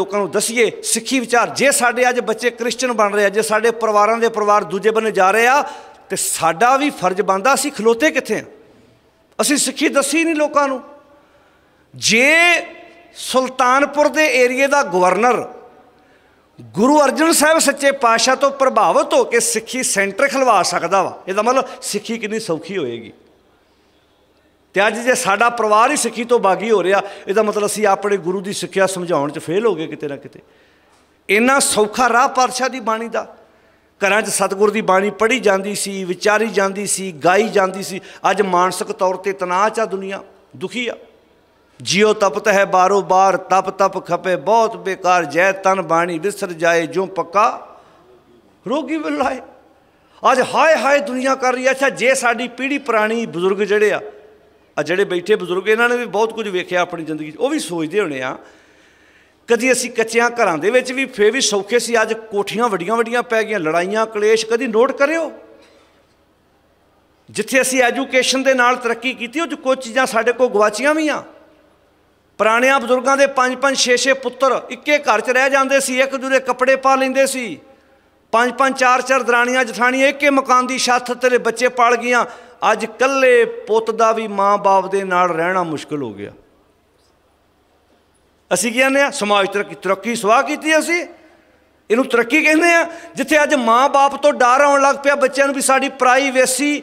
ਲੋਕਾਂ ਨੂੰ ਦਸੀਏ ਸਿੱਖੀ ਵਿਚਾਰ ਜੇ ਸਾਡੇ ਅੱਜ ਬੱਚੇ ਕ੍ਰਿਸਚੀਅਨ ਬਣ ਰਹੇ ਆ ਜੇ ਸਾਡੇ ਪਰਿਵਾਰਾਂ ਦੇ ਪਰਿਵਾਰ ਦੂਜੇ ਬੰਨੇ ਜਾ ਰਹੇ ਆ ਤੇ ਸਾਡਾ ਵੀ ਫਰਜ਼ ਬਣਦਾ ਅਸੀਂ ਖਲੋਤੇ ਕਿੱਥੇ ਆ ਅਸੀਂ ਸਿੱਖੀ ਦਸੀ ਨਹੀਂ ਲੋਕਾਂ ਨੂੰ ਜੇ ਸੁਲਤਾਨਪੁਰ ਦੇ ਏਰੀਏ ਦਾ ਗਵਰਨਰ ਗੁਰੂ ਅਰਜਨ ਸਾਹਿਬ ਸੱਚੇ ਪਾਤਸ਼ਾਹ ਤੋਂ ਪ੍ਰਭਾਵਿਤ ਹੋ ਕੇ ਸਿੱਖੀ ਸੈਂਟਰ ਖਲਵਾ ਸਕਦਾ ਵਾ ਇਹਦਾ ਮਤਲਬ ਸਿੱਖੀ ਕਿੰਨੀ ਸੌਖੀ ਹੋਏਗੀ ਤੇ ਅੱਜ ਜੇ ਸਾਡਾ ਪਰਿਵਾਰ ਹੀ ਸਿੱਖੀ ਤੋਂ ਬਾਗੀ ਹੋ ਰਿਹਾ ਇਹਦਾ ਮਤਲਬ ਅਸੀਂ ਆਪਣੇ ਗੁਰੂ ਦੀ ਸਿੱਖਿਆ ਸਮਝਾਉਣ 'ਚ ਫੇਲ ਹੋ ਗਏ ਕਿਤੇ ਨਾ ਕਿਤੇ ਇੰਨਾ ਸੌਖਾ ਰਾਹ ਪਾਤਸ਼ਾਹ ਦੀ ਬਾਣੀ ਦਾ ਘਰਾਂ 'ਚ ਸਤਗੁਰ ਦੀ ਬਾਣੀ ਪੜ੍ਹੀ ਜਾਂਦੀ ਸੀ ਵਿਚਾਰੀ ਜਾਂਦੀ ਸੀ ਗਾਈ ਜਾਂਦੀ ਸੀ ਅੱਜ ਮਾਨਸਿਕ ਤੌਰ ਤੇ ਤਣਾਅ 'ਚ ਆ ਦੁਨੀਆ ਦੁਖੀ ਆ ਜਿਉ ਤਪਤ ਹੈ ਬਾਰੋ ਬਾਰ ਤਪ ਤਪ ਖਪੇ ਬਹੁਤ ਬੇਕਾਰ ਜੈ ਤਨ ਬਾਣੀ ਵਿਸਰ ਜਾਏ ਜੋ ਪੱਕਾ ਰੋਗੀ ਬਿਲਾਏ ਅੱਜ ਹਾਏ ਹਾਏ ਦੁਨੀਆ ਕਰ ਰਹੀ ਐ ਅੱਛਾ ਜੇ ਸਾਡੀ ਪੀੜੀ ਪੁਰਾਣੀ ਬਜ਼ੁਰਗ ਜਿਹੜੇ ਆ ਆ ਜਿਹੜੇ ਬੈਠੇ ਬਜ਼ੁਰਗ ਇਹਨਾਂ ਨੇ ਵੀ ਬਹੁਤ ਕੁਝ ਵੇਖਿਆ ਆਪਣੀ ਜ਼ਿੰਦਗੀ 'ਚ ਉਹ ਵੀ ਸੋਚਦੇ ਹੋਣੇ ਆ ਕਦੀ ਅਸੀਂ ਕੱਚਿਆਂ ਘਰਾਂ ਦੇ ਵਿੱਚ ਵੀ ਫੇਰ ਵੀ ਸੌਖੇ ਸੀ ਅੱਜ ਕੋਠੀਆਂ ਵੱਡੀਆਂ ਵੱਡੀਆਂ ਪੈ ਗਈਆਂ ਲੜਾਈਆਂ ਕਲੇਸ਼ ਕਦੀ ਨੋਟ ਕਰਿਓ ਜਿੱਥੇ ਅਸੀਂ ਐਜੂਕੇਸ਼ਨ ਦੇ ਨਾਲ ਤਰੱਕੀ ਕੀਤੀ ਉਹ ਕੁਝ ਚੀਜ਼ਾਂ ਸਾਡੇ ਕੋਲ ਗਵਾਚੀਆਂ ਵੀ ਆ ਪੁਰਾਣਿਆਂ ਬਜ਼ੁਰਗਾਂ ਦੇ 5 5 6 6 ਪੁੱਤਰ ਇੱਕੇ ਘਰ 'ਚ ਰਹਿ ਜਾਂਦੇ ਸੀ ਇੱਕ ਦੂਰੇ ਕੱਪੜੇ ਪਾ ਲੈਂਦੇ ਸੀ ਪੰਜ ਪੰਜ ਚਾਰ ਚਾਰ ਦਰਾਣੀਆਂ ਜਠਾਣੀਆਂ ਇੱਕੇ ਮਕਾਨ ਦੀ ਛੱਤ ਤੇਰੇ ਬੱਚੇ ਪਾਲ ਗਈਆਂ ਅੱਜ ਕੱਲੇ ਪੁੱਤ ਦਾ ਵੀ ਮਾਂ-ਬਾਪ ਦੇ ਨਾਲ ਰਹਿਣਾ ਮੁਸ਼ਕਲ ਹੋ ਗਿਆ ਅਸੀਂ ਕਹਿੰਦੇ ਆ ਸਮਾਜ ਤਰੱਕੀ ਤਰੱਕੀ ਸਵਾਹ ਕੀਤੀ ਅਸੀਂ ਇਹਨੂੰ ਤਰੱਕੀ ਕਹਿੰਦੇ ਆ ਜਿੱਥੇ ਅੱਜ ਮਾਂ-ਬਾਪ ਤੋਂ ਡਰ ਆਉਣ ਲੱਗ ਪਿਆ ਬੱਚਿਆਂ ਨੂੰ ਵੀ ਸਾਡੀ ਪ੍ਰਾਈਵੇਸੀ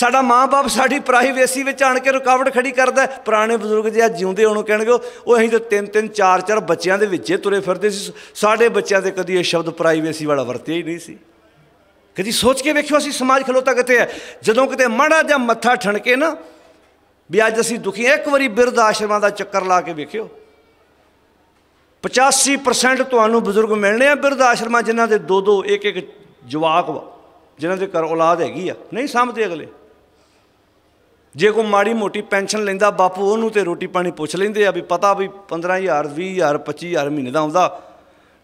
ਸਾਡਾ ਮਾਂ-ਬਾਪ ਸਾਡੀ ਪ੍ਰਾਈਵੇਸੀ ਵਿੱਚ ਆਣ ਕੇ ਰੁਕਾਵਟ ਖੜੀ ਕਰਦਾ ਪੁਰਾਣੇ ਬਜ਼ੁਰਗ ਜੇ ਜਿਉਂਦੇ ਹੋਣ ਕਹਿਣਗੇ ਉਹ ਅਸੀਂ ਤਾਂ ਤਿੰਨ ਤਿੰਨ ਚਾਰ ਚਾਰ ਬੱਚਿਆਂ ਦੇ ਵਿੱਚੇ ਤੁਰੇ ਫਿਰਦੇ ਸੀ ਸਾਡੇ ਬੱਚਿਆਂ ਦੇ ਕਦੀ ਇਹ ਸ਼ਬਦ ਪ੍ਰਾਈਵੇਸੀ ਵਾਲਾ ਵਰਤਿਆ ਹੀ ਨਹੀਂ ਸੀ ਕਦੀ ਸੋਚ ਕੇ ਵੇਖਿਓ ਅਸੀਂ ਸਮਾਜ ਖਲੋਤਾ ਕਿਤੇ ਹੈ ਜਦੋਂ ਕਿਤੇ ਮਾੜਾ ਜਾਂ ਮੱਥਾ ਠਣ ਕੇ ਨਾ ਵੀ ਅੱਜ ਅਸੀਂ ਦੁਖੀ ਇੱਕ ਵਾਰੀ ਬਿਰਧ ਆਸ਼ਰਮਾਂ ਦਾ ਚੱਕਰ ਲਾ ਕੇ ਵੇਖਿਓ 85% ਤੁਹਾਨੂੰ ਬਜ਼ੁਰਗ ਮਿਲਣੇ ਆ ਬਿਰਧ ਆਸ਼ਰਮਾਂ ਜਿਨ੍ਹਾਂ ਦੇ ਦੋ ਦੋ ਇੱਕ ਇੱਕ ਜਵਾਕ ਵਾ ਜਿਨ੍ਹਾਂ ਦੇ ਘਰ ਔਲਾਦ ਹੈਗੀ ਆ ਨਹੀਂ ਸਮਝਦੇ ਅਗਲੇ ਜੇ ਕੋ ਮਾੜੀ ਮੋਟੀ ਪੈਨਸ਼ਨ ਲੈਂਦਾ ਬਾਪੂ ਉਹਨੂੰ ਤੇ ਰੋਟੀ ਪਾਣੀ ਪੁੱਛ ਲੈਂਦੇ ਆ ਵੀ ਪਤਾ ਵੀ 15000 20000 25000 ਮਹੀਨੇ ਦਾ ਆਉਂਦਾ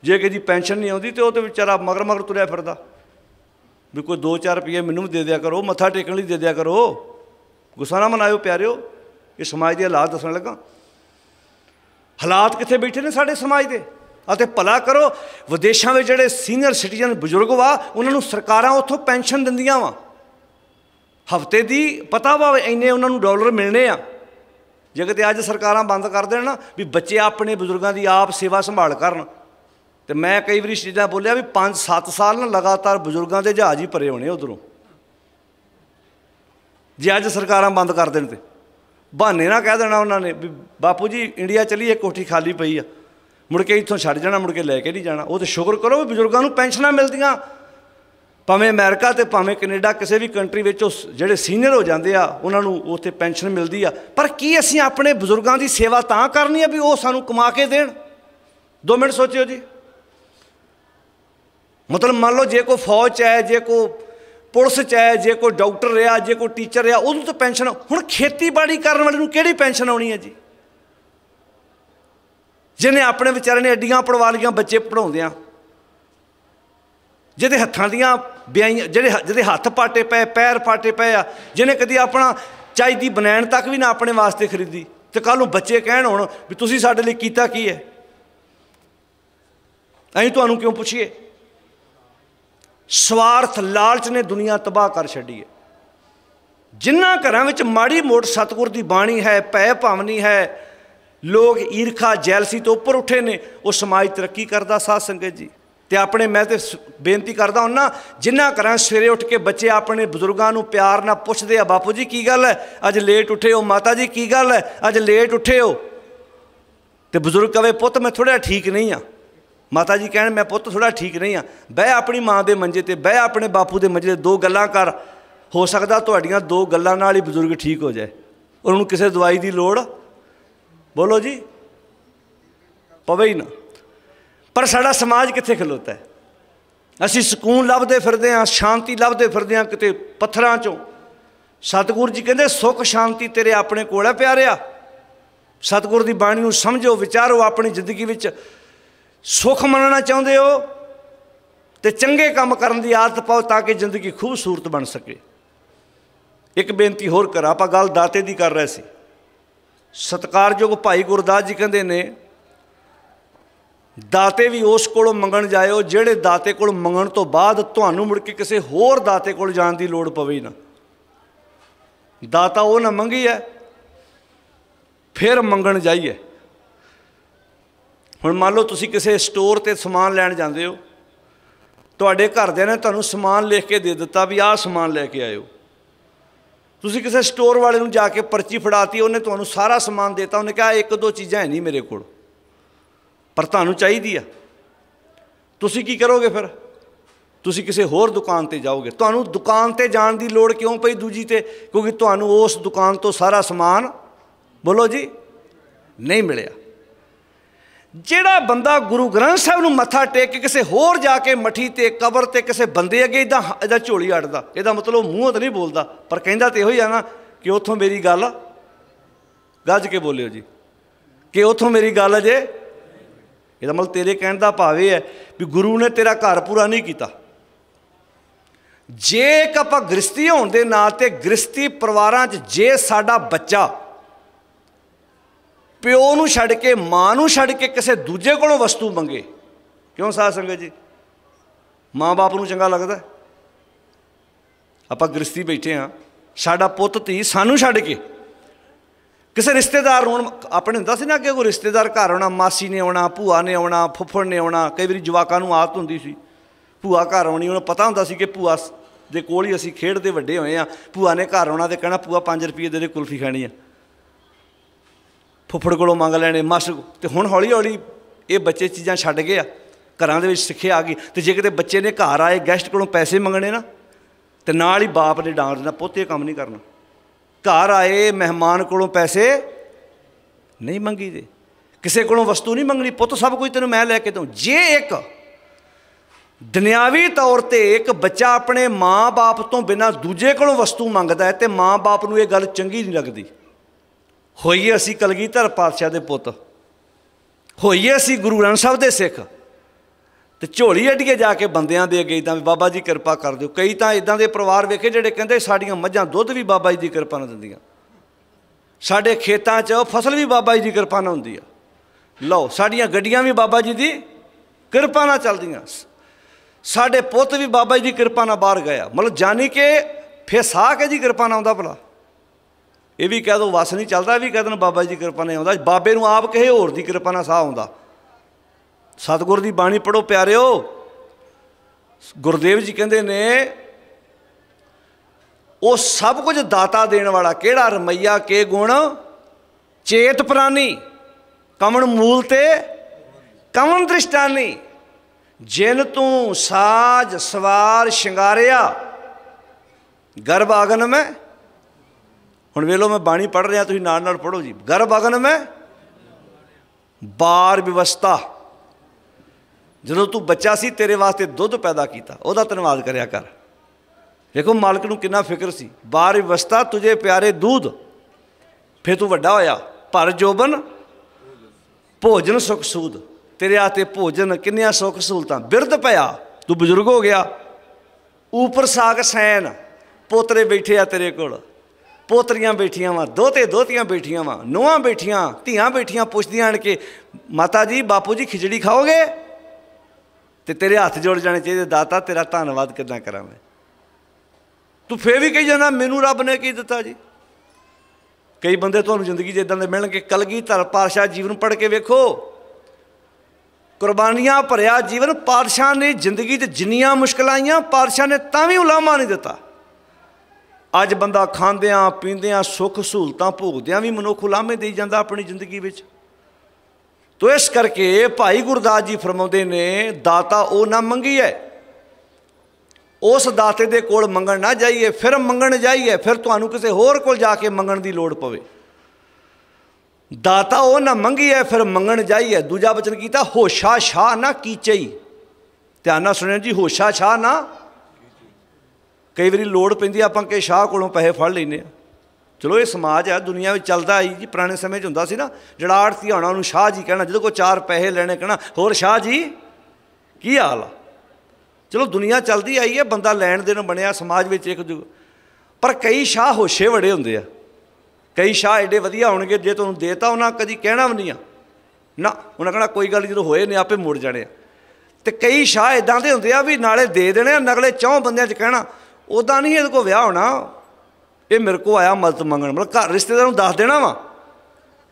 ਜੇ ਕਿ ਜੀ ਪੈਨਸ਼ਨ ਨਹੀਂ ਆਉਂਦੀ ਤੇ ਉਹ ਤੇ ਵਿਚਾਰਾ ਮਗਰ ਮਗਰ ਤੁਰਿਆ ਫਿਰਦਾ ਵੀ ਕੋਈ 2-4 ਰੁਪਏ ਮੈਨੂੰ ਵੀ ਦੇ ਦਿਆ ਕਰੋ ਮੱਥਾ ਟੇਕਣ ਲਈ ਦੇ ਦਿਆ ਕਰੋ ਗੁੱਸਾ ਨਾ ਮਨਾਇਓ ਪਿਆਰਿਓ ਇਹ ਸਮਾਜ ਦੇ ਹਾਲਾਤ ਦੱਸਣ ਲੱਗਾ ਹਾਲਾਤ ਕਿੱਥੇ ਬੈਠੇ ਨੇ ਸਾਡੇ ਸਮਾਜ ਦੇ ਅਤੇ ਭਲਾ ਕਰੋ ਵਿਦੇਸ਼ਾਂ ਵਿੱਚ ਜਿਹੜੇ ਸੀਨੀਅਰ ਸਿਟੀਜ਼ਨ ਬਜ਼ੁਰਗ ਵਾ ਉਹਨਾਂ ਨੂੰ ਸਰਕਾਰਾਂ ਉੱਥੋਂ ਪੈਨਸ਼ਨ ਦਿੰਦੀਆਂ ਵਾ ਹਫਤੇ ਦੀ ਪਤਾ ਵਾ ਇੰਨੇ ਉਹਨਾਂ ਨੂੰ ਡਾਲਰ ਮਿਲਣੇ ਆ ਜੇ ਕਿਤੇ ਅੱਜ ਸਰਕਾਰਾਂ ਬੰਦ ਕਰ ਦੇਣ ਨਾ ਵੀ ਬੱਚੇ ਆਪਣੇ ਬਜ਼ੁਰਗਾਂ ਦੀ ਆਪ ਸੇਵਾ ਸੰਭਾਲ ਕਰਨ ਤੇ ਮੈਂ ਕਈ ਵਾਰੀ ਚੀਜ਼ਾਂ ਬੋਲਿਆ ਵੀ 5-7 ਸਾਲ ਨਾ ਲਗਾਤਾਰ ਬਜ਼ੁਰਗਾਂ ਦੇ ਜਹਾਜ਼ ਹੀ ਭਰੇ ਹੋਣੇ ਉਧਰੋਂ ਜੇ ਅੱਜ ਸਰਕਾਰਾਂ ਬੰਦ ਕਰ ਦੇਣ ਤੇ ਬਹਾਨੇ ਨਾ ਕਹਿ ਦੇਣਾ ਉਹਨਾਂ ਨੇ ਵੀ ਬਾਪੂ ਜੀ ਇੰਡੀਆ ਚਲੀ ਇੱਕ ਕੋਠੀ ਖਾਲੀ ਪਈ ਆ ਮੁੜ ਕੇ ਇੱਥੋਂ ਛੱਡ ਜਾਣਾ ਮੁੜ ਕੇ ਲੈ ਕੇ ਨਹੀਂ ਜਾਣਾ ਉਹ ਤੇ ਸ਼ੁਕਰ ਕਰੋ ਵੀ ਬਜ਼ੁਰਗਾਂ ਨੂੰ ਪੈਨਸ਼ਨਾਂ ਮਿਲਦੀਆਂ ਭਾਵੇਂ ਅਮਰੀਕਾ ਤੇ ਭਾਵੇਂ ਕੈਨੇਡਾ ਕਿਸੇ ਵੀ ਕੰਟਰੀ ਵਿੱਚ ਉਹ ਜਿਹੜੇ ਸੀਨੀਅਰ ਹੋ ਜਾਂਦੇ ਆ ਉਹਨਾਂ ਨੂੰ ਉੱਥੇ ਪੈਨਸ਼ਨ ਮਿਲਦੀ ਆ ਪਰ ਕੀ ਅਸੀਂ ਆਪਣੇ ਬਜ਼ੁਰਗਾਂ ਦੀ ਸੇਵਾ ਤਾਂ ਕਰਨੀ ਆ ਵੀ ਉਹ ਸਾਨੂੰ ਕਮਾ ਕੇ ਦੇਣ 2 ਮਿੰਟ ਸੋਚਿਓ ਜੀ ਮਤਲਬ ਮੰਨ ਲਓ ਜੇ ਕੋਈ ਫੌਜ ਚ ਹੈ ਜੇ ਕੋਈ ਪੁਲਿਸ ਚ ਹੈ ਜੇ ਕੋਈ ਡਾਕਟਰ ਰਿਹਾ ਜੇ ਕੋਈ ਟੀਚਰ ਰਿਹਾ ਉਹਨੂੰ ਤਾਂ ਪੈਨਸ਼ਨ ਹੁਣ ਖੇਤੀਬਾੜੀ ਕਰਨ ਵਾਲੇ ਨੂੰ ਕਿਹੜੀ ਪੈਨਸ਼ਨ ਆਉਣੀ ਹੈ ਜੀ ਜਿਹਨੇ ਆਪਣੇ ਵਿਚਾਰੇ ਨੇ ਐਡੀਆਂ ਪੜਵਾ ਲੀਆਂ ਬੱਚੇ ਪੜਾਉਂਦੇ ਆ ਜਿਹਦੇ ਹੱਥਾਂ ਦੀਆਂ ਵਿਆਹੀਆਂ ਜਿਹੜੇ ਜਿਹਦੇ ਹੱਥ ਪਾਟੇ ਪਏ ਪੈਰ ਪਾਟੇ ਪਏ ਆ ਜਿਹਨੇ ਕਦੀ ਆਪਣਾ ਚਾਹੀਦੀ ਬਨੈਣ ਤੱਕ ਵੀ ਨਾ ਆਪਣੇ ਵਾਸਤੇ ਖਰੀਦੀ ਤੇ ਕੱਲ ਨੂੰ ਬੱਚੇ ਕਹਿਣ ਹੁਣ ਵੀ ਤੁਸੀਂ ਸਾਡੇ ਲਈ ਕੀਤਾ ਕੀ ਹੈ ਅਸੀਂ ਤੁਹਾਨੂੰ ਕਿਉਂ ਪੁੱਛੀਏ ਸਵਾਰਥ ਲਾਲਚ ਨੇ ਦੁਨੀਆ ਤਬਾਹ ਕਰ ਛੱਡੀ ਹੈ ਜਿਨ੍ਹਾਂ ਘਰਾਂ ਵਿੱਚ ਮਾੜੀ ਮੋਟ ਸਤਗੁਰ ਦੀ ਬਾਣੀ ਹੈ ਪੈ ਭਾਵਨੀ ਹੈ ਲੋਕ ਈਰਖਾ ਜੈਲਸੀ ਤੋਂ ਉੱਪਰ ਉੱਠੇ ਨੇ ਉਹ ਸਮਾਜ ਤਰੱਕੀ ਕਰਦਾ ਸਾਧ ਸੰਗਤ ਜੀ ਤੇ ਆਪਣੇ ਮੈਂ ਤੇ ਬੇਨਤੀ ਕਰਦਾ ਹੁੰਨਾ ਜਿੰਨਾ ਕਰਾਂ ਸਵੇਰੇ ਉੱਠ ਕੇ ਬੱਚੇ ਆਪਣੇ ਬਜ਼ੁਰਗਾਂ ਨੂੰ ਪਿਆਰ ਨਾਲ ਪੁੱਛਦੇ ਆ ਬਾਪੂ ਜੀ ਕੀ ਗੱਲ ਹੈ ਅੱਜ ਲੇਟ ਉੱਠੇ ਹੋ ਮਾਤਾ ਜੀ ਕੀ ਗੱਲ ਹੈ ਅੱਜ ਲੇਟ ਉੱਠੇ ਹੋ ਤੇ ਬਜ਼ੁਰਗ ਕਵੇ ਪੁੱਤ ਮੈਂ ਥੋੜਾ ਠੀਕ ਨਹੀਂ ਆ ਮਾਤਾ ਜੀ ਕਹਿਣ ਮੈਂ ਪੁੱਤ ਥੋੜਾ ਠੀਕ ਨਹੀਂ ਆ ਬਹਿ ਆਪਣੀ ਮਾਂ ਦੇ ਮੰਜੇ ਤੇ ਬਹਿ ਆਪਣੇ ਬਾਪੂ ਦੇ ਮੰਜੇ ਤੇ ਦੋ ਗੱਲਾਂ ਕਰ ਹੋ ਸਕਦਾ ਤੁਹਾਡੀਆਂ ਦੋ ਗੱਲਾਂ ਨਾਲ ਹੀ ਬਜ਼ੁਰਗ ਠੀਕ ਹੋ ਜਾਏ ਉਹਨਾਂ ਨੂੰ ਕਿਸੇ ਦਵਾਈ ਦੀ ਲੋੜ ਬੋਲੋ ਜੀ ਪਵੇ ਹੀ ਨਾ ਪਰ ਸਾਡਾ ਸਮਾਜ ਕਿੱਥੇ ਖਲੋਤਾ ਹੈ ਅਸੀਂ ਸਕੂਨ ਲੱਭਦੇ ਫਿਰਦੇ ਹਾਂ ਸ਼ਾਂਤੀ ਲੱਭਦੇ ਫਿਰਦੇ ਹਾਂ ਕਿਤੇ ਪੱਥਰਾਂ 'ਚੋਂ ਸਤਿਗੁਰੂ ਜੀ ਕਹਿੰਦੇ ਸੁੱਖ ਸ਼ਾਂਤੀ ਤੇਰੇ ਆਪਣੇ ਕੋਲ ਹੈ ਪਿਆਰਿਆ ਸਤਿਗੁਰੂ ਦੀ ਬਾਣੀ ਨੂੰ ਸਮਝੋ ਵਿਚਾਰੋ ਆਪਣੀ ਜ਼ਿੰਦਗੀ ਵਿੱਚ ਸੁੱਖ ਮੰਨਣਾ ਚਾਹੁੰਦੇ ਹੋ ਤੇ ਚੰਗੇ ਕੰਮ ਕਰਨ ਦੀ ਆਦਤ ਪਾਓ ਤਾਂ ਕਿ ਜ਼ਿੰਦਗੀ ਖੂਬਸੂਰਤ ਬਣ ਸਕੇ ਇੱਕ ਬੇਨਤੀ ਹੋਰ ਕਰਾਂ ਆਪਾਂ ਗੱਲ ਦਾਤੇ ਦੀ ਕਰ ਰਹੇ ਸੀ ਸਤਕਾਰਯੋਗ ਭਾਈ ਗੁਰਦਾਸ ਜੀ ਕਹਿੰਦੇ ਨੇ ਦਾਤੇ ਵੀ ਉਸ ਕੋਲੋਂ ਮੰਗਣ ਜਾਇਓ ਜਿਹੜੇ ਦਾਤੇ ਕੋਲ ਮੰਗਣ ਤੋਂ ਬਾਅਦ ਤੁਹਾਨੂੰ ਮੁੜ ਕੇ ਕਿਸੇ ਹੋਰ ਦਾਤੇ ਕੋਲ ਜਾਣ ਦੀ ਲੋੜ ਪਵੇ ਨਾ ਦਾਤਾ ਉਹ ਨਾ ਮੰਗੀ ਹੈ ਫਿਰ ਮੰਗਣ ਜਾਈਏ ਹੁਣ ਮੰਨ ਲਓ ਤੁਸੀਂ ਕਿਸੇ ਸਟੋਰ ਤੇ ਸਮਾਨ ਲੈਣ ਜਾਂਦੇ ਹੋ ਤੁਹਾਡੇ ਘਰਦਿਆਂ ਨੇ ਤੁਹਾਨੂੰ ਸਮਾਨ ਲਿਖ ਕੇ ਦੇ ਦਿੱਤਾ ਵੀ ਆਹ ਸਮਾਨ ਲੈ ਕੇ ਆਇਓ ਤੁਸੀਂ ਕਿਸੇ ਸਟੋਰ ਵਾਲੇ ਨੂੰ ਜਾ ਕੇ ਪਰਚੀ ਫੜਾਤੀ ਉਹਨੇ ਤੁਹਾਨੂੰ ਸਾਰਾ ਸਮਾਨ ਦਿੱਤਾ ਉਹਨੇ ਕਿਹਾ ਇੱਕ ਦੋ ਚੀਜ਼ਾਂ ਹੈ ਨਹੀਂ ਮੇਰੇ ਕੋਲ ਪਰ ਤੁਹਾਨੂੰ ਚਾਹੀਦੀ ਆ ਤੁਸੀਂ ਕੀ ਕਰੋਗੇ ਫਿਰ ਤੁਸੀਂ ਕਿਸੇ ਹੋਰ ਦੁਕਾਨ ਤੇ ਜਾਓਗੇ ਤੁਹਾਨੂੰ ਦੁਕਾਨ ਤੇ ਜਾਣ ਦੀ ਲੋੜ ਕਿਉਂ ਪਈ ਦੂਜੀ ਤੇ ਕਿਉਂਕਿ ਤੁਹਾਨੂੰ ਉਸ ਦੁਕਾਨ ਤੋਂ ਸਾਰਾ ਸਮਾਨ ਬੋਲੋ ਜੀ ਨਹੀਂ ਮਿਲਿਆ ਜਿਹੜਾ ਬੰਦਾ ਗੁਰੂ ਗ੍ਰੰਥ ਸਾਹਿਬ ਨੂੰ ਮੱਥਾ ਟੇਕ ਕੇ ਕਿਸੇ ਹੋਰ ਜਾ ਕੇ ਮਠੀ ਤੇ ਕਬਰ ਤੇ ਕਿਸੇ ਬੰਦੇ ਅੱਗੇ ਇਦਾਂ ਇਹਦਾ ਝੋਲੀ ਅੜਦਾ ਇਹਦਾ ਮਤਲਬ ਮੂੰਹੋਂ ਤਾਂ ਨਹੀਂ ਬੋਲਦਾ ਪਰ ਕਹਿੰਦਾ ਤੇ ਇਹੋ ਹੀ ਆ ਨਾ ਕਿ ਉੱਥੋਂ ਮੇਰੀ ਗੱਲ ਗੱਜ ਕੇ ਬੋਲਿਓ ਜੀ ਕਿ ਉੱਥੋਂ ਮੇਰੀ ਗੱਲ ਜੇ ਇਹਦਾ ਮਤਲਬ ਤੇਰੇ ਕਹਿਣ ਦਾ ਭਾਵ ਇਹ ਹੈ ਵੀ ਗੁਰੂ ਨੇ ਤੇਰਾ ਘਰ ਪੂਰਾ ਨਹੀਂ ਕੀਤਾ ਜੇ ਆਪਾਂ ਗ੍ਰਸਤੀ ਹੋਣ ਦੇ ਨਾਂ ਤੇ ਗ੍ਰਸਤੀ ਪਰਿਵਾਰਾਂ 'ਚ ਜੇ ਸਾਡਾ ਬੱਚਾ ਪਿਓ ਨੂੰ ਛੱਡ ਕੇ ਮਾਂ ਨੂੰ ਛੱਡ ਕੇ ਕਿਸੇ ਦੂਜੇ ਕੋਲੋਂ ਵਸਤੂ ਮੰਗੇ ਕਿਉਂ ਸਾਧ ਸੰਗਤ ਜੀ ਮਾਂ-ਬਾਪ ਨੂੰ ਚੰਗਾ ਲੱਗਦਾ ਆਪਾਂ ਗ੍ਰਸਤੀ ਬੈਠੇ ਆ ਸਾਡਾ ਪੁੱਤ ਧੀ ਸਾਨੂੰ ਛੱਡ ਕੇ ਕਿਸੇ ਰਿਸ਼ਤੇਦਾਰ ਨੂੰ ਆਪਣੇ ਹੁੰਦਾ ਸੀ ਨਾ ਕਿ ਕੋਈ ਰਿਸ਼ਤੇਦਾਰ ਘਰ ਆਉਣਾ ਮਾਸੀ ਨੇ ਆਉਣਾ ਭੂਆ ਨੇ ਆਉਣਾ ਫੁੱਫੜ ਨੇ ਆਉਣਾ ਕਈ ਵਾਰੀ ਜਵਾਕਾਂ ਨੂੰ ਆਦਤ ਹੁੰਦੀ ਸੀ ਭੂਆ ਘਰ ਆਉਣੀ ਉਹਨੂੰ ਪਤਾ ਹੁੰਦਾ ਸੀ ਕਿ ਭੂਆ ਦੇ ਕੋਲ ਹੀ ਅਸੀਂ ਖੇਡਦੇ ਵੱਡੇ ਹੋਏ ਆ ਭੂਆ ਨੇ ਘਰ ਆਉਣਾ ਤੇ ਕਹਿਣਾ ਭੂਆ 5 ਰੁਪਏ ਦੇ ਦੇ ਕੁਲਫੀ ਖਾਣੀ ਆ ਫੁੱਫੜ ਕੋਲੋਂ ਮੰਗ ਲੈਣੇ ਮਾਸ ਤੇ ਹੁਣ ਹੌਲੀ ਹੌਲੀ ਇਹ ਬੱਚੇ ਚੀਜ਼ਾਂ ਛੱਡ ਗਏ ਆ ਘਰਾਂ ਦੇ ਵਿੱਚ ਸਿੱਖਿਆ ਆ ਗਈ ਤੇ ਜੇ ਕਿਤੇ ਬੱਚੇ ਨੇ ਘਰ ਆਏ ਗੈਸਟ ਕੋਲੋਂ ਪੈਸੇ ਮੰਗਣੇ ਨਾ ਤੇ ਨਾਲ ਹੀ ਬਾਪ ਨੇ ਡਾਂਟ ਦੇਣਾ ਪੋਤੇ ਕੰਮ ਨਹੀਂ ਕਰਨਾ ਘਰ ਆਏ ਮਹਿਮਾਨ ਕੋਲੋਂ ਪੈਸੇ ਨਹੀਂ ਮੰਗੀਦੇ ਕਿਸੇ ਕੋਲੋਂ ਵਸਤੂ ਨਹੀਂ ਮੰਗਣੀ ਪੁੱਤ ਸਭ ਕੁਝ ਤੈਨੂੰ ਮੈਂ ਲੈ ਕੇ ਦਊਂ ਜੇ ਇੱਕ ਦੁਨਿਆਵੀ ਤੌਰ ਤੇ ਇੱਕ ਬੱਚਾ ਆਪਣੇ ਮਾਂ-ਬਾਪ ਤੋਂ ਬਿਨਾਂ ਦੂਜੇ ਕੋਲੋਂ ਵਸਤੂ ਮੰਗਦਾ ਹੈ ਤੇ ਮਾਂ-ਬਾਪ ਨੂੰ ਇਹ ਗੱਲ ਚੰਗੀ ਨਹੀਂ ਲੱਗਦੀ ਹੋਈਏ ਅਸੀਂ ਕਲਗੀਧਰ ਪਾਤਸ਼ਾਹ ਦੇ ਪੁੱਤ ਹੋਈਏ ਅਸੀਂ ਗੁਰੂ ਗ੍ਰੰਥ ਸਾਹਿਬ ਦੇ ਸਿੱਖ ਤੇ ਝੋਲੀ ਕੇ ਜਾ ਕੇ ਬੰਦਿਆਂ ਦੇ ਅੱਗੇ ਤਾਂ ਵੀ ਬਾਬਾ ਜੀ ਕਿਰਪਾ ਕਰ ਦਿਓ ਕਈ ਤਾਂ ਇਦਾਂ ਦੇ ਪਰਿਵਾਰ ਵੇਖੇ ਜਿਹੜੇ ਕਹਿੰਦੇ ਸਾਡੀਆਂ ਮੱਝਾਂ ਦੁੱਧ ਵੀ ਬਾਬਾ ਜੀ ਦੀ ਕਿਰਪਾ ਨਾਲ ਦਿੰਦੀਆਂ ਸਾਡੇ ਖੇਤਾਂ 'ਚ ਫਸਲ ਵੀ ਬਾਬਾ ਜੀ ਦੀ ਕਿਰਪਾ ਨਾਲ ਹੁੰਦੀ ਆ ਲਓ ਸਾਡੀਆਂ ਗੱਡੀਆਂ ਵੀ ਬਾਬਾ ਜੀ ਦੀ ਕਿਰਪਾ ਨਾਲ ਚੱਲਦੀਆਂ ਸਾਡੇ ਪੁੱਤ ਵੀ ਬਾਬਾ ਜੀ ਦੀ ਕਿਰਪਾ ਨਾਲ ਬਾਹਰ ਗਿਆ ਮਤਲਬ ਜਾਨੀ ਕਿ ਫੇਸਾ ਕੇ ਜੀ ਕਿਰਪਾ ਨਾਲ ਆਉਂਦਾ ਭਲਾ ਇਹ ਵੀ ਕਹਿ ਦੋ ਵਸ ਨਹੀਂ ਚੱਲਦਾ ਵੀ ਕਹਿੰਦੇ ਬਾਬਾ ਜੀ ਦੀ ਕਿਰਪਾ ਨਾਲ ਆਉਂਦਾ ਬਾਬੇ ਨੂੰ ਆਪ ਕਹੇ ਹੋਰ ਦੀ ਕਿਰਪਾ ਨਾਲ ਸਾਹ ਆਉਂਦਾ ਸਤਿਗੁਰ ਦੀ ਬਾਣੀ ਪੜੋ ਪਿਆਰਿਓ ਗੁਰਦੇਵ ਜੀ ਕਹਿੰਦੇ ਨੇ ਉਹ ਸਭ ਕੁਝ ਦਾਤਾ ਦੇਣ ਵਾਲਾ ਕਿਹੜਾ ਰਮਈਆ ਕੇ ਗੁਣ ਚੇਤ ਪ੍ਰਾਨੀ ਕਮਣ ਮੂਲ ਤੇ ਕਮਣ ਦ੍ਰਿਸ਼ਟਾਨੀ ਜਿਨ ਤੂੰ ਸਾਜ ਸਵਾਰ ਸ਼ਿੰਗਾਰਿਆ ਗਰਭ ਆਗਨ ਮੈਂ ਹੁਣ ਵੇਲੋ ਮੈਂ ਬਾਣੀ ਪੜ ਰਿਹਾ ਤੁਸੀਂ ਨਾਲ ਨਾਲ ਪੜੋ ਜੀ ਗਰਭ ਆਗਨ ਮੈਂ ਬਾਰ ਵਿਵਸਥਾ ਜਦੋਂ ਤੂੰ ਬੱਚਾ ਸੀ ਤੇਰੇ ਵਾਸਤੇ ਦੁੱਧ ਪੈਦਾ ਕੀਤਾ ਉਹਦਾ ਧੰਨਵਾਦ ਕਰਿਆ ਕਰ ਵੇਖੋ ਮਾਲਕ ਨੂੰ ਕਿੰਨਾ ਫਿਕਰ ਸੀ ਬਾਰ ਅਵਸਥਾ ਤੁਝੇ ਪਿਆਰੇ ਦੁੱਧ ਫੇ ਤੂੰ ਵੱਡਾ ਹੋਇਆ ਪਰ ਜੋਬਨ ਭੋਜਨ ਸੁਖ ਸੂਦ ਤੇਰੇ ਆਤੇ ਭੋਜਨ ਕਿੰਨੀਆਂ ਸੁਖ ਸਹੂਲਤਾਂ ਬਿਰਧ ਪਿਆ ਤੂੰ ਬਜ਼ੁਰਗ ਹੋ ਗਿਆ ਉਪਰ ਸਾਗ ਸੈਨ ਪੋਤਰੇ ਬੈਠੇ ਆ ਤੇਰੇ ਕੋਲ ਪੋਤਰੀਆਂ ਬੈਠੀਆਂ ਵਾ ਦੋਤੇ ਦੋਤੀਆਂ ਬੈਠੀਆਂ ਵਾ ਨੋਹਾਂ ਬੈਠੀਆਂ ਧੀਆਂ ਬੈਠੀਆਂ ਪੁੱਛਦੀਆਂ ਆਣ ਕੇ ਮਾਤਾ ਜੀ ਬਾਪੂ ਜੀ ਖਿਚੜੀ ਖਾਓਗੇ ਤੇ ਤੇਰੇ ਹੱਥ ਜੋੜ ਜਾਣੇ ਚਾਹੀਦੇ ਦਾਤਾ ਤੇਰਾ ਧੰਨਵਾਦ ਕਿੱਦਾਂ ਕਰਾਂ ਮੈਂ ਤੂੰ ਫੇਰ ਵੀ ਕਹੀ ਜਾਂਦਾ ਮੈਨੂੰ ਰੱਬ ਨੇ ਕੀ ਦਿੱਤਾ ਜੀ ਕਈ ਬੰਦੇ ਤੁਹਾਨੂੰ ਜ਼ਿੰਦਗੀ 'ਚ ਇਦਾਂ ਦੇ ਮਿਲਣਗੇ ਕਲਗੀਧਰ ਪਾਤਸ਼ਾਹ ਜੀਵਨ ਪੜ ਕੇ ਵੇਖੋ ਕੁਰਬਾਨੀਆਂ ਭਰਿਆ ਜੀਵਨ ਪਾਤਸ਼ਾਹ ਨੇ ਜ਼ਿੰਦਗੀ 'ਚ ਜਿੰਨੀਆਂ ਮੁਸ਼ਕਲਾਂ ਆਈਆਂ ਪਾਤਸ਼ਾਹ ਨੇ ਤਾਂ ਵੀ ਉਲਾਮਾ ਨਹੀਂ ਦਿੱਤਾ ਅੱਜ ਬੰਦਾ ਖਾਂਦਿਆਂ ਪੀਂਦਿਆਂ ਸੁੱਖ ਸਹੂਲਤਾਂ ਭੋਗਦਿਆਂ ਵੀ ਮਨੁੱਖ ਉਲਾਮੇ ਦੇਈ ਜਾਂਦਾ ਆਪਣੀ ਜ਼ਿੰਦਗੀ ਵਿੱਚ ਤੋ ਇਸ ਕਰਕੇ ਭਾਈ ਗੁਰਦਾਸ ਜੀ ਫਰਮਾਉਂਦੇ ਨੇ ਦਾਤਾ ਉਹ ਨਾ ਮੰਗੀਏ ਉਸ ਦਾਤੇ ਦੇ ਕੋਲ ਮੰਗਣ ਨਾ ਜਾਈਏ ਫਿਰ ਮੰਗਣ ਜਾਈਏ ਫਿਰ ਤੁਹਾਨੂੰ ਕਿਸੇ ਹੋਰ ਕੋਲ ਜਾ ਕੇ ਮੰਗਣ ਦੀ ਲੋੜ ਪਵੇ ਦਾਤਾ ਉਹ ਨਾ ਮੰਗੀਏ ਫਿਰ ਮੰਗਣ ਜਾਈਏ ਦੂਜਾ ਬਚਨ ਕੀਤਾ ਹੋਸ਼ਾ ਸ਼ਾ ਨਾ ਕੀਚਈ ਧਿਆਨ ਨਾਲ ਸੁਣਿਓ ਜੀ ਹੋਸ਼ਾ ਸ਼ਾ ਨਾ ਕਈ ਵਾਰੀ ਲੋੜ ਪੈਂਦੀ ਆਪਾਂ ਕਿ ਸ਼ਾਹ ਕੋਲੋਂ ਪੈਸੇ ਫੜ ਲੈਨੇ ਆ ਚਲੋ ਇਹ ਸਮਾਜ ਆ ਦੁਨੀਆ ਵਿੱਚ ਚੱਲਦਾ ਹੀ ਜੀ ਪੁਰਾਣੇ ਸਮੇਂ 'ਚ ਹੁੰਦਾ ਸੀ ਨਾ ਜਿਹੜਾ ਆੜਤੀ ਹੋਣਾ ਉਹਨੂੰ ਸ਼ਾਹ ਜੀ ਕਹਿਣਾ ਜਦੋਂ ਕੋ ਚਾਰ ਪੈਸੇ ਲੈਣੇ ਕਹਿਣਾ ਹੋਰ ਸ਼ਾਹ ਜੀ ਕੀ ਹਾਲ ਆ ਚਲੋ ਦੁਨੀਆ ਚੱਲਦੀ ਆਈ ਹੈ ਬੰਦਾ ਲੈਣ ਦੇਣ ਬਣਿਆ ਸਮਾਜ ਵਿੱਚ ਇੱਕ ਪਰ ਕਈ ਸ਼ਾਹ ਹੋਸ਼ੇ ਵੜੇ ਹੁੰਦੇ ਆ ਕਈ ਸ਼ਾਹ ਐਡੇ ਵਧੀਆ ਹੋਣਗੇ ਜੇ ਤੁਹਾਨੂੰ ਦੇਤਾ ਉਹਨਾਂ ਕਦੀ ਕਹਿਣਾ ਵੀ ਨਹੀਂ ਆ ਨਾ ਉਹਨਾਂ ਕਹਣਾ ਕੋਈ ਗੱਲ ਜਦੋਂ ਹੋਏ ਨੇ ਆਪੇ ਮੁੜ ਜਾਣੇ ਆ ਤੇ ਕਈ ਸ਼ਾਹ ਇਦਾਂ ਦੇ ਹੁੰਦੇ ਆ ਵੀ ਨਾਲੇ ਦੇ ਦੇਣੇ ਆ ਨਗਲੇ ਚੌਂ ਬੰਦਿਆਂ 'ਚ ਕਹਿਣਾ ਉਦਾਂ ਨਹੀਂ ਇਹਦੇ ਕੋ ਵਿਆਹ ਹੋਣਾ ਇਹ ਮੇਰੇ ਕੋ ਆਇਆ ਮਦਦ ਮੰਗਣ ਮਤਲਬ ਘਰ ਰਿਸ਼ਤੇਦਾਰ ਨੂੰ ਦੱਸ ਦੇਣਾ ਵਾ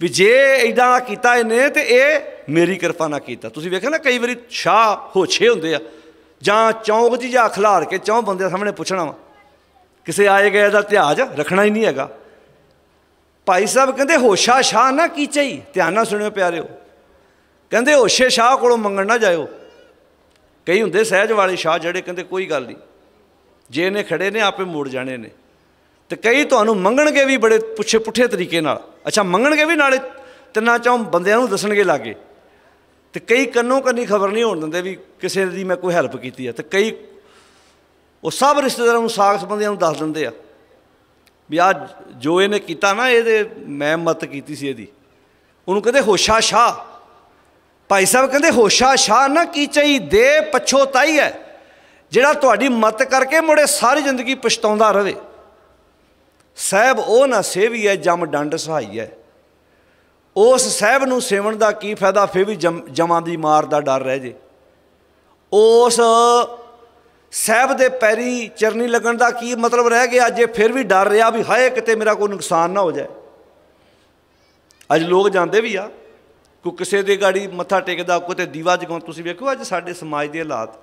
ਵੀ ਜੇ ਇਦਾਂ ਦਾ ਕੀਤਾ ਇਹਨੇ ਤੇ ਇਹ ਮੇਰੀ ਕਿਰਪਾ ਨਾਲ ਕੀਤਾ ਤੁਸੀਂ ਵੇਖਿਆ ਨਾ ਕਈ ਵਾਰੀ ਸ਼ਾਹ ਹੋਛੇ ਹੁੰਦੇ ਆ ਜਾਂ ਚੌਂਕ ਜੀ ਜਾਂ ਖਲਾਰ ਕੇ ਚੌਂ ਬੰਦੇ ਸਾਹਮਣੇ ਪੁੱਛਣਾ ਵਾ ਕਿਸੇ ਆਏ ਗਏ ਦਾ ਧਿਆਜ ਰੱਖਣਾ ਹੀ ਨਹੀਂ ਹੈਗਾ ਭਾਈ ਸਾਹਿਬ ਕਹਿੰਦੇ ਹੋਸ਼ਾ ਸ਼ਾਹ ਨਾ ਕੀਚਈ ਧਿਆਨ ਨਾਲ ਸੁਣਿਓ ਪਿਆਰਿਓ ਕਹਿੰਦੇ ਹੋਸ਼ੇ ਸ਼ਾਹ ਕੋਲੋਂ ਮੰਗਣ ਨਾ ਜਾਇਓ ਕਈ ਹੁੰਦੇ ਸਹਿਜ ਵਾਲੇ ਸ਼ਾਹ ਜਿਹੜੇ ਕਹਿੰਦੇ ਕੋਈ ਗੱਲ ਨਹੀਂ ਜੇ ਇਹਨੇ ਖੜੇ ਨੇ ਆਪੇ ਮੋੜ ਜਾਣੇ ਨੇ ਤੇ ਕਈ ਤੁਹਾਨੂੰ ਮੰਗਣਗੇ ਵੀ ਬੜੇ ਪੁੱਛੇ ਪੁੱਠੇ ਤਰੀਕੇ ਨਾਲ ਅੱਛਾ ਮੰਗਣਗੇ ਵੀ ਨਾਲੇ ਤਿੰਨਾ ਚੋਂ ਬੰਦਿਆਂ ਨੂੰ ਦੱਸਣਗੇ ਲਾਗੇ ਤੇ ਕਈ ਕੰਨੋਂ ਕੰਨੀ ਖਬਰ ਨਹੀਂ ਹੋਣ ਦਿੰਦੇ ਵੀ ਕਿਸੇ ਦੀ ਮੈਂ ਕੋਈ ਹੈਲਪ ਕੀਤੀ ਆ ਤੇ ਕਈ ਉਹ ਸਭ ਰਿਸ਼ਤੇਦਾਰਾਂ ਨੂੰ ਸਾਖ ਸੰਬੰਧੀਆਂ ਨੂੰ ਦੱਸ ਦਿੰਦੇ ਆ ਵੀ ਆ ਜੋ ਇਹਨੇ ਕੀਤਾ ਨਾ ਇਹਦੇ ਮੈਂ ਮਤ ਕੀਤੀ ਸੀ ਇਹਦੀ ਉਹਨੂੰ ਕਹਿੰਦੇ ਹੋਸ਼ਾ ਸ਼ਾ ਭਾਈ ਸਾਹਿਬ ਕਹਿੰਦੇ ਹੋਸ਼ਾ ਸ਼ਾ ਨਾ ਕੀ ਚਾਹੀ ਦੇ ਪਛੋਤਾਈ ਹੈ ਜਿਹੜਾ ਤੁਹਾਡੀ ਮਤ ਕਰਕੇ ਮੁੜੇ ਸਾਰੀ ਜ਼ਿੰਦਗੀ ਪਛਤਾਉਂਦਾ ਰਵੇ ਸਹਿਬ ਉਹ ਨਾ ਸੇਵੀਐ ਜਮ ਡੰਡ ਸਹਾਈਐ ਉਸ ਸਹਿਬ ਨੂੰ ਸੇਵਣ ਦਾ ਕੀ ਫਾਇਦਾ ਫੇ ਵੀ ਜਮਾਂ ਦੀ ਮਾਰ ਦਾ ਡਰ ਰਹਿ ਜੇ ਉਸ ਸਹਿਬ ਦੇ ਪੈਰੀ ਚਰਨੀ ਲੱਗਣ ਦਾ ਕੀ ਮਤਲਬ ਰਹਿ ਗਿਆ ਜੇ ਫਿਰ ਵੀ ਡਰ ਰਿਹਾ ਵੀ ਹਾਏ ਕਿਤੇ ਮੇਰਾ ਕੋਈ ਨੁਕਸਾਨ ਨਾ ਹੋ ਜਾਏ ਅੱਜ ਲੋਕ ਜਾਂਦੇ ਵੀ ਆ ਕੋ ਕਿਸੇ ਦੇ ਗਾੜੀ ਮੱਥਾ ਟੇਕਦਾ ਕੋ ਤੇ ਦੀਵਾ ਜਗਾਉਂ ਤੁਸੀਂ ਵੇਖੋ ਅੱਜ ਸਾਡੇ ਸਮਾਜ ਦੇ ਹਾਲਾਤ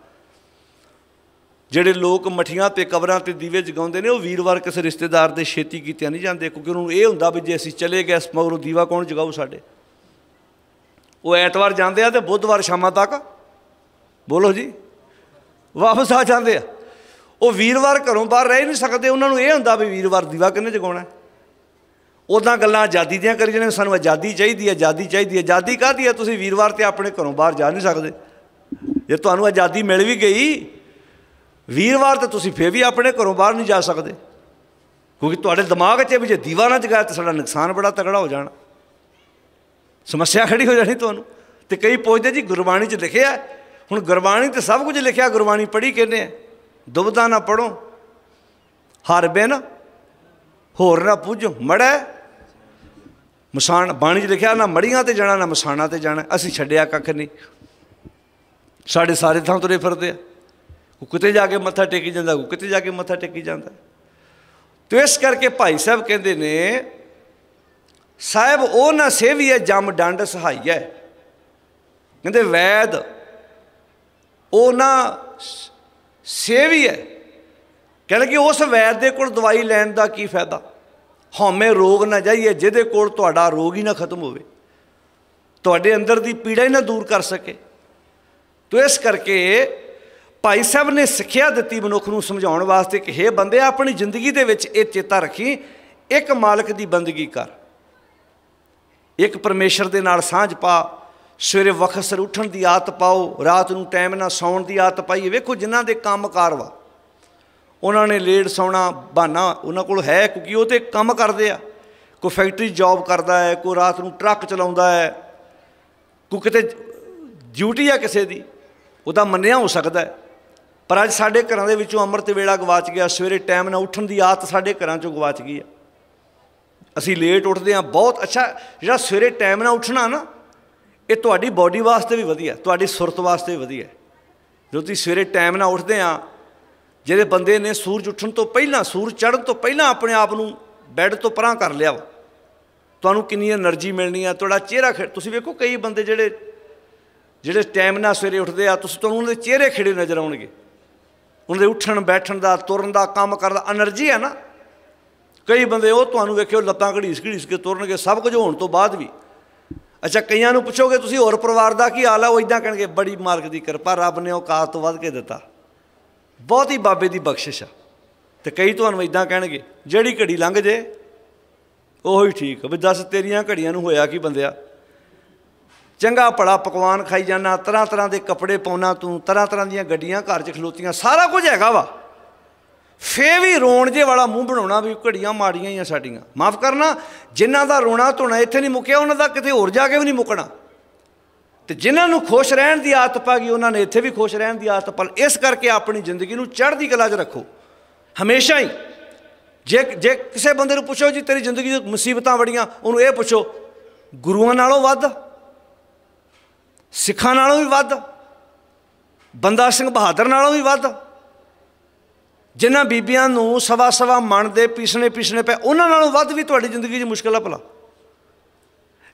ਜਿਹੜੇ ਲੋਕ ਮਠੀਆਂ ਤੇ ਕਬਰਾਂ ਤੇ ਦੀਵੇ ਜਗਾਉਂਦੇ ਨੇ ਉਹ ਵੀਰਵਾਰ ਕਿਸੇ ਰਿਸ਼ਤੇਦਾਰ ਦੇ ਛੇਤੀ ਕੀਤੇ ਨਹੀਂ ਜਾਂਦੇ ਕਿਉਂਕਿ ਉਹਨਾਂ ਨੂੰ ਇਹ ਹੁੰਦਾ ਵੀ ਜੇ ਅਸੀਂ ਚਲੇ ਗਏ ਮਗਰੋਂ ਦੀਵਾ ਕੌਣ ਜਗਾਊ ਸਾਡੇ ਉਹ ਐਤਵਾਰ ਜਾਂਦੇ ਆ ਤੇ ਬੁੱਧਵਾਰ ਸ਼ਾਮਾਂ ਤੱਕ ਬੋਲੋ ਜੀ ਵਾਪਸ ਆ ਜਾਂਦੇ ਆ ਉਹ ਵੀਰਵਾਰ ਘਰੋਂ ਬਾਹਰ ਰਹਿ ਨਹੀਂ ਸਕਦੇ ਉਹਨਾਂ ਨੂੰ ਇਹ ਹੁੰਦਾ ਵੀ ਵੀਰਵਾਰ ਦੀਵਾ ਕਿੰਨੇ ਜਗਾਉਣਾ ਉਦਾਂ ਗੱਲਾਂ ਆਜ਼ਾਦੀ ਦੀਆਂ ਕਰੀ ਜਾਂਦੇ ਸਾਨੂੰ ਆਜ਼ਾਦੀ ਚਾਹੀਦੀ ਹੈ ਆਜ਼ਾਦੀ ਚਾਹੀਦੀ ਹੈ ਆਜ਼ਾਦੀ ਕਾਹਦੀ ਹੈ ਤੁਸੀਂ ਵੀਰਵਾਰ ਤੇ ਆਪਣੇ ਘਰੋਂ ਬਾਹਰ ਜਾ ਨਹੀਂ ਸਕਦੇ ਜੇ ਤੁਹਾਨੂੰ ਆਜ਼ਾਦੀ ਮਿਲ ਵੀ ਗਈ ਵੀਰਵਾਰ ਤੇ ਤੁਸੀਂ ਫੇਰ ਵੀ ਆਪਣੇ ਘਰੋਂ ਬਾਹਰ ਨਹੀਂ ਜਾ ਸਕਦੇ ਕਿਉਂਕਿ ਤੁਹਾਡੇ ਦਿਮਾਗ 'ਚ ਵੀ ਜੇ ਦੀਵਾ ਨਾ ਜਗਾਇਆ ਤਾਂ ਸਾਡਾ ਨੁਕਸਾਨ ਬੜਾ ਤਕੜਾ ਹੋ ਜਾਣਾ ਸਮੱਸਿਆ ਖੜੀ ਹੋ ਜਾਣੀ ਤੁਹਾਨੂੰ ਤੇ ਕਈ ਪੁੱਛਦੇ ਜੀ ਗੁਰਬਾਣੀ 'ਚ ਲਿਖਿਆ ਹੁਣ ਗੁਰਬਾਣੀ ਤੇ ਸਭ ਕੁਝ ਲਿਖਿਆ ਗੁਰਬਾਣੀ ਪੜ੍ਹੀ ਕਹਿੰਦੇ ਆ ਦੁਬਦਾ ਨਾ ਪੜੋ ਹਰ ਨਾ ਹੋਰ ਨਾ ਪੁੱਝ ਮੜੈ ਮਸਾਨ ਬਾਣੀ 'ਚ ਲਿਖਿਆ ਨਾ ਮੜੀਆਂ ਤੇ ਜਾਣਾ ਨਾ ਮਸਾਨਾ ਤੇ ਜਾਣਾ ਅਸੀਂ ਛੱਡਿਆ ਕੱਖ ਨਹੀਂ ਸਾਡੇ ਸਾਰੇ ਥਾਂ ਤੁਰੇ ਫਿਰਦੇ ਆ ਉਹ ਕਿਤੇ ਜਾ ਕੇ ਮੱਥਾ ਟੇਕੀ ਜਾਂਦਾ ਉਹ ਕਿਤੇ ਜਾ ਕੇ ਮੱਥਾ ਟੇਕੀ ਜਾਂਦਾ ਤੇ ਇਸ ਕਰਕੇ ਭਾਈ ਸਾਹਿਬ ਕਹਿੰਦੇ ਨੇ ਸਾਹਿਬ ਉਹ ਨਾ ਸੇਵੀ ਹੈ ਡੰਡ ਸਹਾਈ ਹੈ ਕਹਿੰਦੇ ਵੈਦ ਉਹ ਨਾ ਸੇਵੀ ਹੈ ਕਹਿੰਦੇ ਕਿ ਉਸ ਵੈਦ ਦੇ ਕੋਲ ਦਵਾਈ ਲੈਣ ਦਾ ਕੀ ਫਾਇਦਾ ਹਉਮੈ ਰੋਗ ਨਾ ਜਾਈਏ ਜਿਹਦੇ ਕੋਲ ਤੁਹਾਡਾ ਰੋਗ ਹੀ ਨਾ ਖਤਮ ਹੋਵੇ ਤੁਹਾਡੇ ਅੰਦਰ ਦੀ ਪੀੜਾ ਹੀ ਨਾ ਦੂਰ ਕਰ ਸਕੇ ਤੋ ਇਸ ਕਰਕੇ ਭਾਈ ਸਾਹਿਬ ਨੇ ਸਿੱਖਿਆ ਦਿੱਤੀ ਮਨੁੱਖ ਨੂੰ ਸਮਝਾਉਣ ਵਾਸਤੇ ਕਿ हे ਬੰਦੇ ਆਪਣੀ ਜ਼ਿੰਦਗੀ ਦੇ ਵਿੱਚ ਇਹ ਚੇਤਾ ਰੱਖੀ ਇੱਕ ਮਾਲਕ ਦੀ ਬੰਦਗੀ ਕਰ ਇੱਕ ਪਰਮੇਸ਼ਰ ਦੇ ਨਾਲ ਸਾਂਝ ਪਾ ਸਵੇਰੇ ਵਕਤ ਸਿਰ ਉੱਠਣ ਦੀ ਆਦਤ ਪਾਓ ਰਾਤ ਨੂੰ ਟਾਈਮ ਨਾਲ ਸੌਣ ਦੀ ਆਦਤ ਪਾਈ ਵੇਖੋ ਜਿਨ੍ਹਾਂ ਦੇ ਕੰਮਕਾਰ ਵਾ ਉਹਨਾਂ ਨੇ ਲੇਟ ਸੌਣਾ ਬਹਾਨਾ ਉਹਨਾਂ ਕੋਲ ਹੈ ਕਿਉਂਕਿ ਉਹ ਤੇ ਕੰਮ ਕਰਦੇ ਆ ਕੋਈ ਫੈਕਟਰੀ ਜੌਬ ਕਰਦਾ ਹੈ ਕੋਈ ਰਾਤ ਨੂੰ ਟਰੱਕ ਚਲਾਉਂਦਾ ਹੈ ਕੋਈ ਕਿਤੇ ਡਿਊਟੀ ਆ ਕਿਸੇ ਦੀ ਉਹਦਾ ਮੰਨਿਆ ਹੋ ਸਕਦਾ ਹੈ ਪਰ ਅੱਜ ਸਾਡੇ ਘਰਾਂ ਦੇ ਵਿੱਚੋਂ ਅੰਮ੍ਰਿਤ ਵੇਲਾ ਗਵਾਚ ਗਿਆ ਸਵੇਰੇ ਟਾਈਮ ਨਾਲ ਉੱਠਣ ਦੀ ਆਦਤ ਸਾਡੇ ਘਰਾਂ ਚੋਂ ਗਵਾਚ ਗਈ ਆ ਅਸੀਂ ਲੇਟ ਉੱਠਦੇ ਹਾਂ ਬਹੁਤ ਅੱਛਾ ਜਿਹੜਾ ਸਵੇਰੇ ਟਾਈਮ ਨਾਲ ਉੱਠਣਾ ਨਾ ਇਹ ਤੁਹਾਡੀ ਬਾਡੀ ਵਾਸਤੇ ਵੀ ਵਧੀਆ ਤੁਹਾਡੀ ਸੁਰਤ ਵਾਸਤੇ ਵਧੀਆ ਜੋ ਤੁਸੀਂ ਸਵੇਰੇ ਟਾਈਮ ਨਾਲ ਉੱਠਦੇ ਆ ਜਿਹੜੇ ਬੰਦੇ ਨੇ ਸੂਰਜ ਉੱਠਣ ਤੋਂ ਪਹਿਲਾਂ ਸੂਰਜ ਚੜ੍ਹਨ ਤੋਂ ਪਹਿਲਾਂ ਆਪਣੇ ਆਪ ਨੂੰ ਬੈੱਡ ਤੋਂ ਪਰਾਂ ਕਰ ਲਿਆ ਤੁਹਾਨੂੰ ਕਿੰਨੀ એનર્ਜੀ ਮਿਲਣੀ ਆ ਤੁਹਾਡਾ ਚਿਹਰਾ ਤੁਸੀਂ ਵੇਖੋ ਕਈ ਬੰਦੇ ਜਿਹੜੇ ਜਿਹੜੇ ਟਾਈਮ ਨਾਲ ਸਵੇਰੇ ਉੱਠਦੇ ਆ ਤੁਸੀਂ ਤੁਹਾਨੂੰ ਉਹਨਾਂ ਦੇ ਚਿਹਰੇ ਖਿੜੇ ਨਜ਼ਰ ਆਉਣਗੇ ਉਹਨਾਂ ਦੇ ਉੱਠਣ ਬੈਠਣ ਦਾ ਤੁਰਨ ਦਾ ਕੰਮ ਕਰਨ ਦਾ એનર્ਜੀ ਹੈ ਨਾ ਕਈ ਬੰਦੇ ਉਹ ਤੁਹਾਨੂੰ ਵੇਖਿਓ ਲੱਤਾਂ ਘੜੀਸ ਘੜੀਸ ਕੇ ਤੁਰਨਗੇ ਸਭ ਕੁਝ ਹੋਣ ਤੋਂ ਬਾਅਦ ਵੀ ਅੱਛਾ ਕਈਆਂ ਨੂੰ ਪੁੱਛੋਗੇ ਤੁਸੀਂ ਹੋਰ ਪਰਿਵਾਰ ਦਾ ਕੀ ਹਾਲ ਹੈ ਉਹ ਇਦਾਂ ਕਹਿਣਗੇ ਬੜੀ ਮਾਲਕ ਦੀ ਕਿਰਪਾ ਰੱਬ ਨੇ ਔਕਾਤ ਤੋਂ ਵੱਧ ਕੇ ਦਿੱਤਾ ਬਹੁਤ ਹੀ ਬਾਬੇ ਦੀ ਬਖਸ਼ਿਸ਼ ਆ ਤੇ ਕਈ ਤੁਹਾਨੂੰ ਇਦਾਂ ਕਹਿਣਗੇ ਜਿਹੜੀ ਘੜੀ ਲੰਘ ਜੇ ਉਹੀ ਠੀਕ ਵੀ ਦੱਸ ਤੇਰੀਆਂ ਘੜੀਆਂ ਨੂੰ ਹੋਇਆ ਕੀ ਬੰਦਿਆ ਚੰਗਾ ਭਲਾ ਪਕਵਾਨ ਖਾਈ ਜਾਂਦਾ ਤਰ੍ਹਾਂ ਤਰ੍ਹਾਂ ਦੇ ਕੱਪੜੇ ਪਾਉਣਾ ਤੂੰ ਤਰ੍ਹਾਂ ਤਰ੍ਹਾਂ ਦੀਆਂ ਗੱਡੀਆਂ ਘਰ 'ਚ ਖਲੋਤੀਆਂ ਸਾਰਾ ਕੁਝ ਹੈਗਾ ਵਾ ਫੇ ਵੀ ਰੋਣ ਜੇ ਵਾਲਾ ਮੂੰਹ ਬਣਾਉਣਾ ਵੀ ਘੜੀਆਂ ਮਾੜੀਆਂ ਹੀ ਆ ਸਾਡੀਆਂ ਮਾਫ ਕਰਨਾ ਜਿਨ੍ਹਾਂ ਦਾ ਰੋਣਾ ਧੋਣਾ ਇੱਥੇ ਨਹੀਂ ਮੁੱਕਿਆ ਉਹਨਾਂ ਦਾ ਕਿਤੇ ਹੋਰ ਜਾ ਕੇ ਵੀ ਨਹੀਂ ਮੁੱਕਣਾ ਤੇ ਜਿਨ੍ਹਾਂ ਨੂੰ ਖੁਸ਼ ਰਹਿਣ ਦੀ ਆਦਤ ਪਾ ਗਈ ਉਹਨਾਂ ਨੇ ਇੱਥੇ ਵੀ ਖੁਸ਼ ਰਹਿਣ ਦੀ ਆਦਤ ਪਾ ਇਸ ਕਰਕੇ ਆਪਣੀ ਜ਼ਿੰਦਗੀ ਨੂੰ ਚੜ੍ਹਦੀ ਕਲਾ 'ਚ ਰੱਖੋ ਹਮੇਸ਼ਾ ਹੀ ਜੇ ਜੇ ਕਿਸੇ ਬੰਦੇ ਨੂੰ ਪੁੱਛੋ ਜੀ ਤੇਰੀ ਜ਼ਿੰਦਗੀ 'ਚ ਮੁਸੀਬਤਾਂ ਬੜੀਆਂ ਉਹਨੂੰ ਇਹ ਪੁੱਛੋ ਗੁਰੂਆਂ ਨਾਲੋਂ ਵੱਧ ਸਿੱਖਾਂ ਨਾਲੋਂ ਵੀ ਵੱਧ ਬੰਦਾ ਸਿੰਘ ਬਹਾਦਰ ਨਾਲੋਂ ਵੀ ਵੱਧ ਜਿਨ੍ਹਾਂ ਬੀਬੀਆਂ ਨੂੰ ਸਵਾ ਸਵਾ ਮਣ ਦੇ ਪਿਛਨੇ ਪਿਛਨੇ ਪਏ ਉਹਨਾਂ ਨਾਲੋਂ ਵੱਧ ਵੀ ਤੁਹਾਡੀ ਜ਼ਿੰਦਗੀ 'ਚ ਮੁਸ਼ਕਲ ਆ ਭਲਾ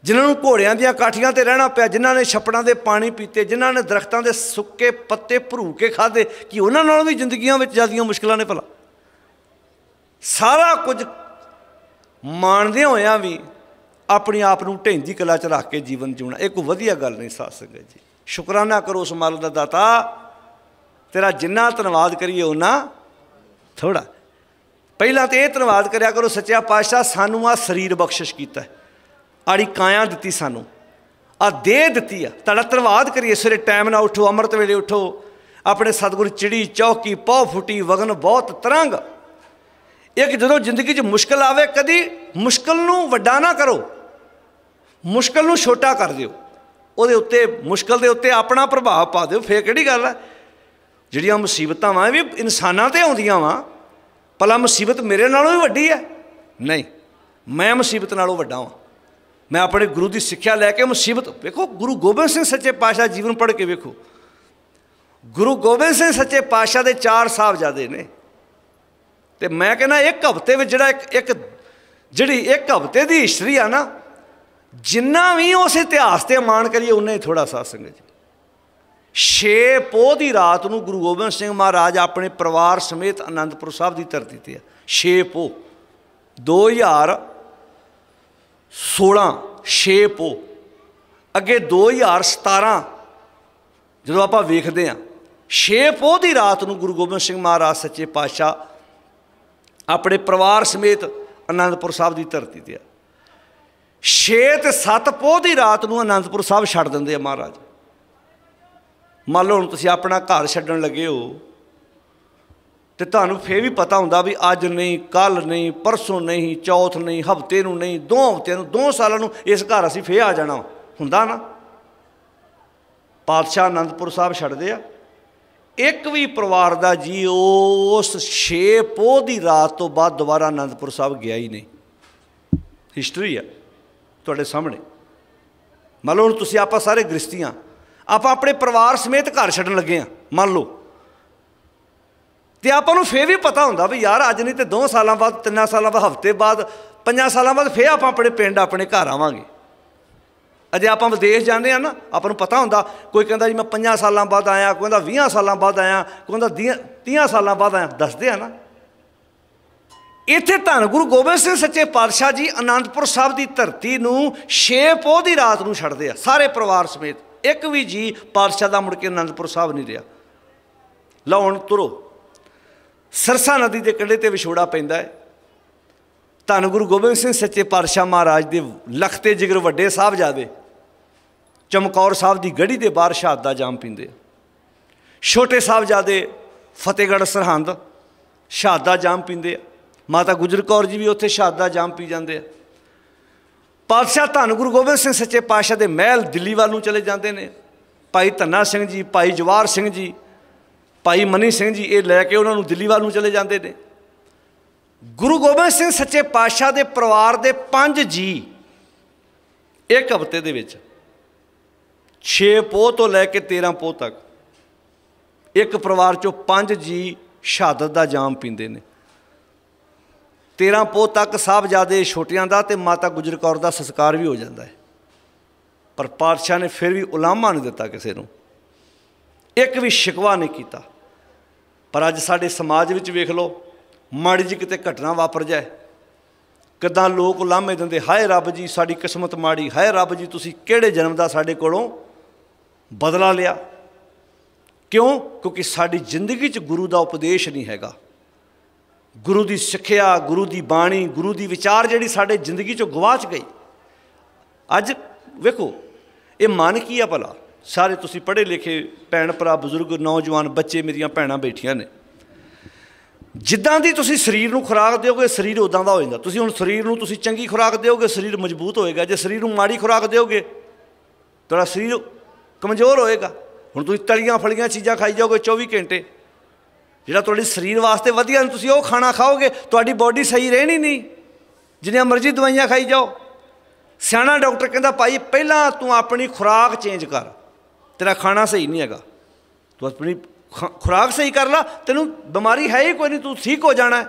ਜਿਨ੍ਹਾਂ ਨੂੰ ਘੋੜਿਆਂ ਦੀਆਂ ਕਾਠੀਆਂ ਤੇ ਰਹਿਣਾ ਪਿਆ ਜਿਨ੍ਹਾਂ ਨੇ ਛੱਪੜਾਂ ਦੇ ਪਾਣੀ ਪੀਤੇ ਜਿਨ੍ਹਾਂ ਨੇ ਦਰਖਤਾਂ ਦੇ ਸੁੱਕੇ ਪੱਤੇ ਭਰੂ ਕੇ ਖਾਦੇ ਕਿ ਉਹਨਾਂ ਨਾਲੋਂ ਵੀ ਜ਼ਿੰਦਗੀਆਂ ਵਿੱਚ ਜਿਆਦੀਆਂ ਮੁਸ਼ਕਲਾਂ ਨੇ ਭਲਾ ਸਾਰਾ ਕੁਝ ਮਾਣਦੇ ਹੋਇਆਂ ਵੀ ਆਪਣੇ ਆਪ ਨੂੰ ਢੈਂਦੀ ਕਲਾ ਚ ਰੱਖ ਕੇ ਜੀਵਨ ਜਿਉਣਾ ਇਹ ਕੋਈ ਵਧੀਆ ਗੱਲ ਨਹੀਂ ਸਾਥ ਸੰਗਤ ਜੀ ਸ਼ੁਕਰਾਨਾ ਕਰੋ ਉਸ ਮਾਲ ਦਾ ਦਾਤਾ ਤੇਰਾ ਜਿੰਨਾ ਧੰਨਵਾਦ ਕਰੀਏ ਉਹਨਾ ਥੋੜਾ ਪਹਿਲਾਂ ਤੇ ਇਹ ਧੰਨਵਾਦ ਕਰਿਆ ਕਰੋ ਸੱਚਿਆ ਪਾਤਸ਼ਾਹ ਸਾਨੂੰ ਆ ਸਰੀਰ ਬਖਸ਼ਿਸ਼ ਕੀਤਾ ਆੜੀ ਕਾਇਆ ਦਿੱਤੀ ਸਾਨੂੰ ਆ ਦੇਹ ਦਿੱਤੀ ਆ ਤੁਹਾਡਾ ਧੰਨਵਾਦ ਕਰੀਏ ਸਵੇਰੇ ਟਾਈਮ ਨਾਲ ਉਠੋ ਅੰਮ੍ਰਿਤ ਵੇਲੇ ਉਠੋ ਆਪਣੇ ਸਤਿਗੁਰ ਚਿੜੀ ਚੌਕੀ ਪੌ ਫੁੱਟੀ ਵਗਨ ਬਹੁਤ ਤਰੰਗ ਇੱਕ ਜਦੋਂ ਜ਼ਿੰਦਗੀ 'ਚ ਮੁਸ਼ਕਲ ਆਵੇ ਕਦੀ ਮੁਸ਼ਕਲ ਨੂੰ ਵੱਡਾ ਨਾ ਕਰੋ ਮੁਸ਼ਕਲ ਨੂੰ ਛੋਟਾ ਕਰ ਦਿਓ ਉਹਦੇ ਉੱਤੇ ਮੁਸ਼ਕਲ ਦੇ ਉੱਤੇ ਆਪਣਾ ਪ੍ਰਭਾਵ ਪਾ ਦਿਓ ਫੇਰ ਕਿਹੜੀ ਗੱਲ ਹੈ ਜਿਹੜੀਆਂ ਮੁਸੀਬਤਾਂ ਆ ਵੀ ਇਨਸਾਨਾਂ ਤੇ ਆਉਂਦੀਆਂ ਵਾਂ ਪਹਿਲਾ ਮੁਸੀਬਤ ਮੇਰੇ ਨਾਲੋਂ ਵੀ ਵੱਡੀ ਹੈ ਨਹੀਂ ਮੈਂ ਮੁਸੀਬਤ ਨਾਲੋਂ ਵੱਡਾ ਹਾਂ ਮੈਂ ਆਪਣੇ ਗੁਰੂ ਦੀ ਸਿੱਖਿਆ ਲੈ ਕੇ ਮੁਸੀਬਤ ਵੇਖੋ ਗੁਰੂ ਗੋਬਿੰਦ ਸਿੰਘ ਸੱਚੇ ਪਾਤਸ਼ਾਹ ਜੀਵਨ ਪੜ੍ਹ ਕੇ ਵੇਖੋ ਗੁਰੂ ਗੋਬਿੰਦ ਸਿੰਘ ਸੱਚੇ ਪਾਤਸ਼ਾਹ ਦੇ ਚਾਰ ਸਾਹਿਬਜ਼ਾਦੇ ਨੇ ਤੇ ਮੈਂ ਕਹਿੰਦਾ ਇੱਕ ਹਫ਼ਤੇ ਵਿੱਚ ਜਿਹੜਾ ਇੱਕ ਜਿਹੜੀ ਇੱਕ ਹਫ਼ਤੇ ਦੀ ਹਿਸਟਰੀ ਆ ਨਾ ਜਿੰਨਾ ਵੀ ਉਸ ਇਤਿਹਾਸ ਤੇ ਮਾਣ ਕਰੀਏ ਉਹਨੇ ਹੀ ਥੋੜਾ ਸਾ ਸੰਗਤ ਛੇ 6 ਪੋਹ ਦੀ ਰਾਤ ਨੂੰ ਗੁਰੂ ਗੋਬਿੰਦ ਸਿੰਘ ਮਹਾਰਾਜ ਆਪਣੇ ਪਰਿਵਾਰ ਸਮੇਤ ਅਨੰਦਪੁਰ ਸਾਹਿਬ ਦੀ ਧਰਤੀ ਤੇ ਆ 6 ਪੋਹ 2016 6 ਪੋਹ ਅੱਗੇ 2017 ਜਦੋਂ ਆਪਾਂ ਵੇਖਦੇ ਆ 6 ਪੋਹ ਦੀ ਰਾਤ ਨੂੰ ਗੁਰੂ ਗੋਬਿੰਦ ਸਿੰਘ ਮਹਾਰਾਜ ਸੱਚੇ ਪਾਤਸ਼ਾਹ ਆਪਣੇ ਪਰਿਵਾਰ ਸਮੇਤ ਅਨੰਦਪੁਰ ਸਾਹਿਬ ਦੀ ਧਰਤੀ ਤੇ ਆ ਛੇ ਤੇ ਸੱਤ ਪੋਹ ਦੀ ਰਾਤ ਨੂੰ ਅਨੰਦਪੁਰ ਸਾਹਿਬ ਛੱਡ ਦਿੰਦੇ ਆ ਮਹਾਰਾਜ ਮੰਨ ਲਓ ਹੁਣ ਤੁਸੀਂ ਆਪਣਾ ਘਰ ਛੱਡਣ ਲੱਗੇ ਹੋ ਤੇ ਤੁਹਾਨੂੰ ਫੇਰ ਵੀ ਪਤਾ ਹੁੰਦਾ ਵੀ ਅੱਜ ਨਹੀਂ ਕੱਲ ਨਹੀਂ ਪਰਸੋਂ ਨਹੀਂ ਚੌਥ ਨਹੀਂ ਹਫਤੇ ਨੂੰ ਨਹੀਂ ਦੋ ਹਫਤੇ ਨੂੰ ਦੋ ਸਾਲਾਂ ਨੂੰ ਇਸ ਘਰ ਅਸੀਂ ਫੇਰ ਆ ਜਾਣਾ ਹੁੰਦਾ ਨਾ ਪਾਤਸ਼ਾਹ ਅਨੰਦਪੁਰ ਸਾਹਿਬ ਛੱਡਦੇ ਆ ਇੱਕ ਵੀ ਪਰਿਵਾਰ ਦਾ ਜੀ ਉਸ 6 ਪੋਹ ਦੀ ਰਾਤ ਤੋਂ ਬਾਅਦ ਦੁਬਾਰਾ ਅਨੰਦਪੁਰ ਸਾਹਿਬ ਗਿਆ ਹੀ ਨਹੀਂ ਹਿਸਟਰੀ ਆ ਤੁਹਾਡੇ ਸਾਹਮਣੇ ਮੰਨ ਲਓ ਤੁਸੀਂ ਆਪਾਂ ਸਾਰੇ ਗ੍ਰਸਤੀਆਂ ਆਪਾਂ ਆਪਣੇ ਪਰਿਵਾਰ ਸਮੇਤ ਘਰ ਛੱਡਣ ਲੱਗੇ ਆ ਮੰਨ ਲਓ ਤੇ ਆਪਾਂ ਨੂੰ ਫੇਰ ਵੀ ਪਤਾ ਹੁੰਦਾ ਵੀ ਯਾਰ ਅੱਜ ਨਹੀਂ ਤੇ 2 ਸਾਲਾਂ ਬਾਅਦ 3 ਸਾਲਾਂ ਬਾਅਦ ਹਫ਼ਤੇ ਬਾਅਦ 5 ਸਾਲਾਂ ਬਾਅਦ ਫੇਰ ਆਪਾਂ ਆਪਣੇ ਪਿੰਡ ਆਪਣੇ ਘਰ ਆਵਾਂਗੇ ਅਜੇ ਆਪਾਂ ਵਿਦੇਸ਼ ਜਾਂਦੇ ਆ ਨਾ ਆਪਾਂ ਨੂੰ ਪਤਾ ਹੁੰਦਾ ਕੋਈ ਕਹਿੰਦਾ ਜੀ ਮੈਂ 5 ਸਾਲਾਂ ਬਾਅਦ ਆਇਆ ਕੋਈ ਕਹਿੰਦਾ 20 ਸਾਲਾਂ ਬਾਅਦ ਆਇਆ ਕੋਈ ਕਹਿੰਦਾ 30 ਸਾਲਾਂ ਬਾਅਦ ਆਇਆ ਦੱਸਦੇ ਆ ਨਾ ਇੱਥੇ ਧੰਨ ਗੁਰੂ ਗੋਬਿੰਦ ਸਿੰਘ ਸੱਚੇ ਪਾਤਸ਼ਾਹ ਜੀ ਆਨੰਦਪੁਰ ਸਾਹਿਬ ਦੀ ਧਰਤੀ ਨੂੰ ਛੇ ਪੋਹ ਦੀ ਰਾਤ ਨੂੰ ਛੱਡਦੇ ਆ ਸਾਰੇ ਪਰਿਵਾਰ ਸਮੇਤ ਇੱਕ ਵੀ ਜੀ ਪਾਤਸ਼ਾਹ ਦਾ ਮੁੜ ਕੇ ਆਨੰਦਪੁਰ ਸਾਹਿਬ ਨਹੀਂ ਰਿਹਾ ਲਾਉਣ ਤੁਰੋ ਸਰਸਾ ਨਦੀ ਦੇ ਕੰਢੇ ਤੇ ਵਿਛੋੜਾ ਪੈਂਦਾ ਹੈ ਧੰਨ ਗੁਰੂ ਗੋਬਿੰਦ ਸਿੰਘ ਸੱਚੇ ਪਾਤਸ਼ਾਹ ਮਹਾਰਾਜ ਦੇ ਲਖਤੇ ਜਿਗਰ ਵੱਡੇ ਸਾਹਿਬ ਜਾਦੇ ਚਮਕੌਰ ਸਾਹਿਬ ਦੀ ਗੜੀ ਦੇ ਬਾਹਰ ਸ਼ਹਾਦਤ ਦਾ ਜਾਮ ਪੀਂਦੇ ਛੋਟੇ ਸਾਹਿਬ ਜਾਦੇ ਫਤਿਹਗੜ੍ਹ ਸਰਹੰਦ ਸ਼ਹਾਦਤ ਦਾ ਜਾਮ ਪੀਂਦੇ ਆ ਮਾਤਾ ਗੁਜਰ ਕੌਰ ਜੀ ਵੀ ਉੱਥੇ ਦਾ ਜਾਮ ਪੀ ਜਾਂਦੇ ਆ ਪਾਤਸ਼ਾਹ ਧੰਨ ਗੁਰੂ ਗੋਬਿੰਦ ਸਿੰਘ ਸੱਚੇ ਪਾਤਸ਼ਾਹ ਦੇ ਮਹਿਲ ਦਿੱਲੀ ਵੱਲ ਨੂੰ ਚਲੇ ਜਾਂਦੇ ਨੇ ਭਾਈ ਧੰਨਾ ਸਿੰਘ ਜੀ ਭਾਈ ਜਵਾਰ ਸਿੰਘ ਜੀ ਭਾਈ ਮਨੀ ਸਿੰਘ ਜੀ ਇਹ ਲੈ ਕੇ ਉਹਨਾਂ ਨੂੰ ਦਿੱਲੀ ਵੱਲ ਨੂੰ ਚਲੇ ਜਾਂਦੇ ਨੇ ਗੁਰੂ ਗੋਬਿੰਦ ਸਿੰਘ ਸੱਚੇ ਪਾਤਸ਼ਾਹ ਦੇ ਪਰਿਵਾਰ ਦੇ ਪੰਜ ਜੀ ਇੱਕ ਹਫ਼ਤੇ ਦੇ ਵਿੱਚ 6 ਪੋਹ ਤੋਂ ਲੈ ਕੇ 13 ਪੋਹ ਤੱਕ ਇੱਕ ਪਰਿਵਾਰ ਚੋਂ ਪੰਜ ਜੀ ਸ਼ਹਾਦਤ ਦਾ ਜਾਮ ਪੀਂਦੇ ਨੇ 13 ਪੋ ਤੱਕ ਸਾਹਿਬਜ਼ਾਦੇ ਛੋਟਿਆਂ ਦਾ ਤੇ ਮਾਤਾ ਗੁਜਰ ਕੌਰ ਦਾ ਸੰਸਕਾਰ ਵੀ ਹੋ ਜਾਂਦਾ ਹੈ ਪਰ ਪਾਤਸ਼ਾਹ ਨੇ ਫਿਰ ਵੀ ਉਲਾਮਾ ਨਹੀਂ ਦਿੱਤਾ ਕਿਸੇ ਨੂੰ ਇੱਕ ਵੀ ਸ਼ਿਕਵਾ ਨਹੀਂ ਕੀਤਾ ਪਰ ਅੱਜ ਸਾਡੇ ਸਮਾਜ ਵਿੱਚ ਵੇਖ ਲਓ ਮਾੜੀ ਜਿਹੀ ਕਿਤੇ ਘਟਨਾ ਵਾਪਰ ਜਾਏ ਕਿਦਾਂ ਲੋਕ ਉਲਾਮੇ ਦਿੰਦੇ ਹਾਏ ਰੱਬ ਜੀ ਸਾਡੀ ਕਿਸਮਤ ਮਾੜੀ ਹਾਏ ਰੱਬ ਜੀ ਤੁਸੀਂ ਕਿਹੜੇ ਜਨਮ ਦਾ ਸਾਡੇ ਕੋਲੋਂ ਬਦਲਾ ਲਿਆ ਕਿਉਂ ਕਿਉਂਕਿ ਸਾਡੀ ਜ਼ਿੰਦਗੀ 'ਚ ਗੁਰੂ ਦਾ ਉਪਦੇਸ਼ ਨਹੀਂ ਹੈਗਾ ਗੁਰੂ ਦੀ ਸਿੱਖਿਆ ਗੁਰੂ ਦੀ ਬਾਣੀ ਗੁਰੂ ਦੀ ਵਿਚਾਰ ਜਿਹੜੀ ਸਾਡੇ ਜ਼ਿੰਦਗੀ ਚੋਂ ਗਵਾਚ ਗਈ ਅੱਜ ਵੇਖੋ ਇਹ ਮਨ ਕੀ ਆ ਭਲਾ ਸਾਰੇ ਤੁਸੀਂ ਪੜ੍ਹੇ ਲਿਖੇ ਭੈਣ ਭਰਾ ਬਜ਼ੁਰਗ ਨੌਜਵਾਨ ਬੱਚੇ ਮੇਰੀਆਂ ਭੈਣਾਂ ਬੈਠੀਆਂ ਨੇ ਜਿੱਦਾਂ ਦੀ ਤੁਸੀਂ ਸਰੀਰ ਨੂੰ ਖੁਰਾਕ ਦਿਓਗੇ ਸਰੀਰ ਉਦਾਂ ਦਾ ਹੋ ਜਾਂਦਾ ਤੁਸੀਂ ਹੁਣ ਸਰੀਰ ਨੂੰ ਤੁਸੀਂ ਚੰਗੀ ਖੁਰਾਕ ਦਿਓਗੇ ਸਰੀਰ ਮਜ਼ਬੂਤ ਹੋਏਗਾ ਜੇ ਸਰੀਰ ਨੂੰ ਮਾੜੀ ਖੁਰਾਕ ਦਿਓਗੇ ਤੁਹਾਡਾ ਸਰੀਰ ਕਮਜ਼ੋਰ ਹੋਏਗਾ ਹੁਣ ਤੁਸੀਂ ਤਲੀਆਂ ਫਲੀਆਂ ਚੀਜ਼ਾਂ ਖਾਈ ਜਾਓਗੇ 24 ਘੰਟੇ ਜਿਹੜਾ ਤੁਹਾਡੇ ਸਰੀਰ ਵਾਸਤੇ ਵਧੀਆ ਤੁਸੀਂ ਉਹ ਖਾਣਾ ਖਾਓਗੇ ਤੁਹਾਡੀ ਬਾਡੀ ਸਹੀ ਰਹਿਣੀ ਨਹੀਂ ਜਿੰਨੀਆਂ ਮਰਜ਼ੀ ਦਵਾਈਆਂ ਖਾਈ ਜਾਓ ਸਿਆਣਾ ਡਾਕਟਰ ਕਹਿੰਦਾ ਭਾਈ ਪਹਿਲਾਂ ਤੂੰ ਆਪਣੀ ਖੁਰਾਕ ਚੇਂਜ ਕਰ ਤੇਰਾ ਖਾਣਾ ਸਹੀ ਨਹੀਂ ਹੈਗਾ ਤੂੰ ਆਪਣੀ ਖੁਰਾਕ ਸਹੀ ਕਰ ਲੈ ਤੈਨੂੰ ਬਿਮਾਰੀ ਹੈ ਹੀ ਕੋਈ ਨਹੀਂ ਤੂੰ ਠੀਕ ਹੋ ਜਾਣਾ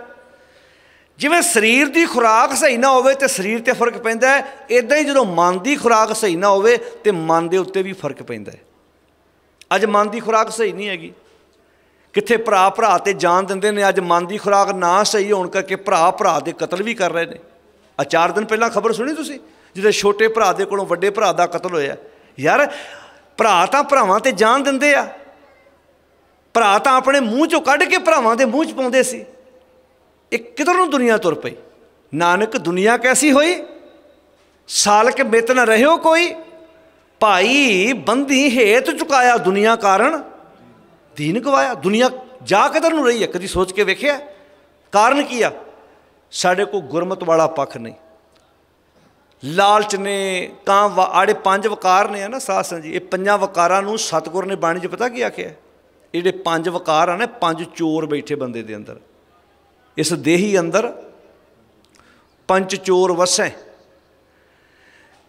ਜਿਵੇਂ ਸਰੀਰ ਦੀ ਖੁਰਾਕ ਸਹੀ ਨਾ ਹੋਵੇ ਤੇ ਸਰੀਰ ਤੇ ਫਰਕ ਪੈਂਦਾ ਹੈ ਇਦਾਂ ਹੀ ਜਦੋਂ ਮਨ ਦੀ ਖੁਰਾਕ ਸਹੀ ਨਾ ਹੋਵੇ ਤੇ ਮਨ ਦੇ ਉੱਤੇ ਵੀ ਫਰਕ ਪੈਂਦਾ ਹੈ ਅੱਜ ਮਨ ਦੀ ਖੁਰਾਕ ਸਹੀ ਨਹੀਂ ਹੈਗੀ ਕਿੱਥੇ ਭਰਾ ਭਰਾ ਤੇ ਜਾਨ ਦਿੰਦੇ ਨੇ ਅੱਜ ਮਨ ਦੀ ਖੁਰਾਕ ਨਾ ਸਹੀ ਹੋਣ ਕਰਕੇ ਭਰਾ ਭਰਾ ਦੇ ਕਤਲ ਵੀ ਕਰ ਰਹੇ ਨੇ ਆ ਚਾਰ ਦਿਨ ਪਹਿਲਾਂ ਖਬਰ ਸੁਣੀ ਤੁਸੀਂ ਜਿਹਦੇ ਛੋਟੇ ਭਰਾ ਦੇ ਕੋਲੋਂ ਵੱਡੇ ਭਰਾ ਦਾ ਕਤਲ ਹੋਇਆ ਯਾਰ ਭਰਾ ਤਾਂ ਭਰਾਵਾਂ ਤੇ ਜਾਨ ਦਿੰਦੇ ਆ ਭਰਾ ਤਾਂ ਆਪਣੇ ਮੂੰਹ ਚੋਂ ਕੱਢ ਕੇ ਭਰਾਵਾਂ ਦੇ ਮੂੰਹ 'ਚ ਪਾਉਂਦੇ ਸੀ ਇਹ ਕਿਧਰ ਨੂੰ ਦੁਨੀਆ ਤੁਰ ਪਈ ਨਾਨਕ ਦੁਨੀਆ ਕੈਸੀ ਹੋਈ ਸਾਲਕ ਮਿਤ ਨਾ ਰਹਿਓ ਕੋਈ ਭਾਈ ਬੰਦੀ ਹੇਤ ਚੁਕਾਇਆ ਦੁਨੀਆ ਕਾਰਨ ਦੀਨ ਗਵਾਇਆ ਦੁਨੀਆ ਜਾ ਕਦਰ ਨੂੰ ਰਹੀ ਹੈ ਕਦੀ ਸੋਚ ਕੇ ਵੇਖਿਆ ਕਾਰਨ ਕੀ ਆ ਸਾਡੇ ਕੋ ਗੁਰਮਤ ਵਾਲਾ ਪੱਖ ਨਹੀਂ ਲਾਲਚ ਨੇ ਤਾਂ ਆੜੇ ਪੰਜ ਵਕਾਰ ਨੇ ਆ ਨਾ ਸਾਸਾਂ ਜੀ ਇਹ ਪੰਜਾਂ ਵਕਾਰਾਂ ਨੂੰ ਸਤਗੁਰ ਨੇ ਬਾਣੀ 'ਚ ਪਤਾ ਕੀ ਆਖਿਆ ਜਿਹੜੇ ਪੰਜ ਵਕਾਰ ਆ ਨਾ ਪੰਜ ਚੋਰ ਬੈਠੇ ਬੰਦੇ ਦੇ ਅੰਦਰ ਇਸ ਦੇਹੀ ਅੰਦਰ ਪੰਜ ਚੋਰ ਵਸੈ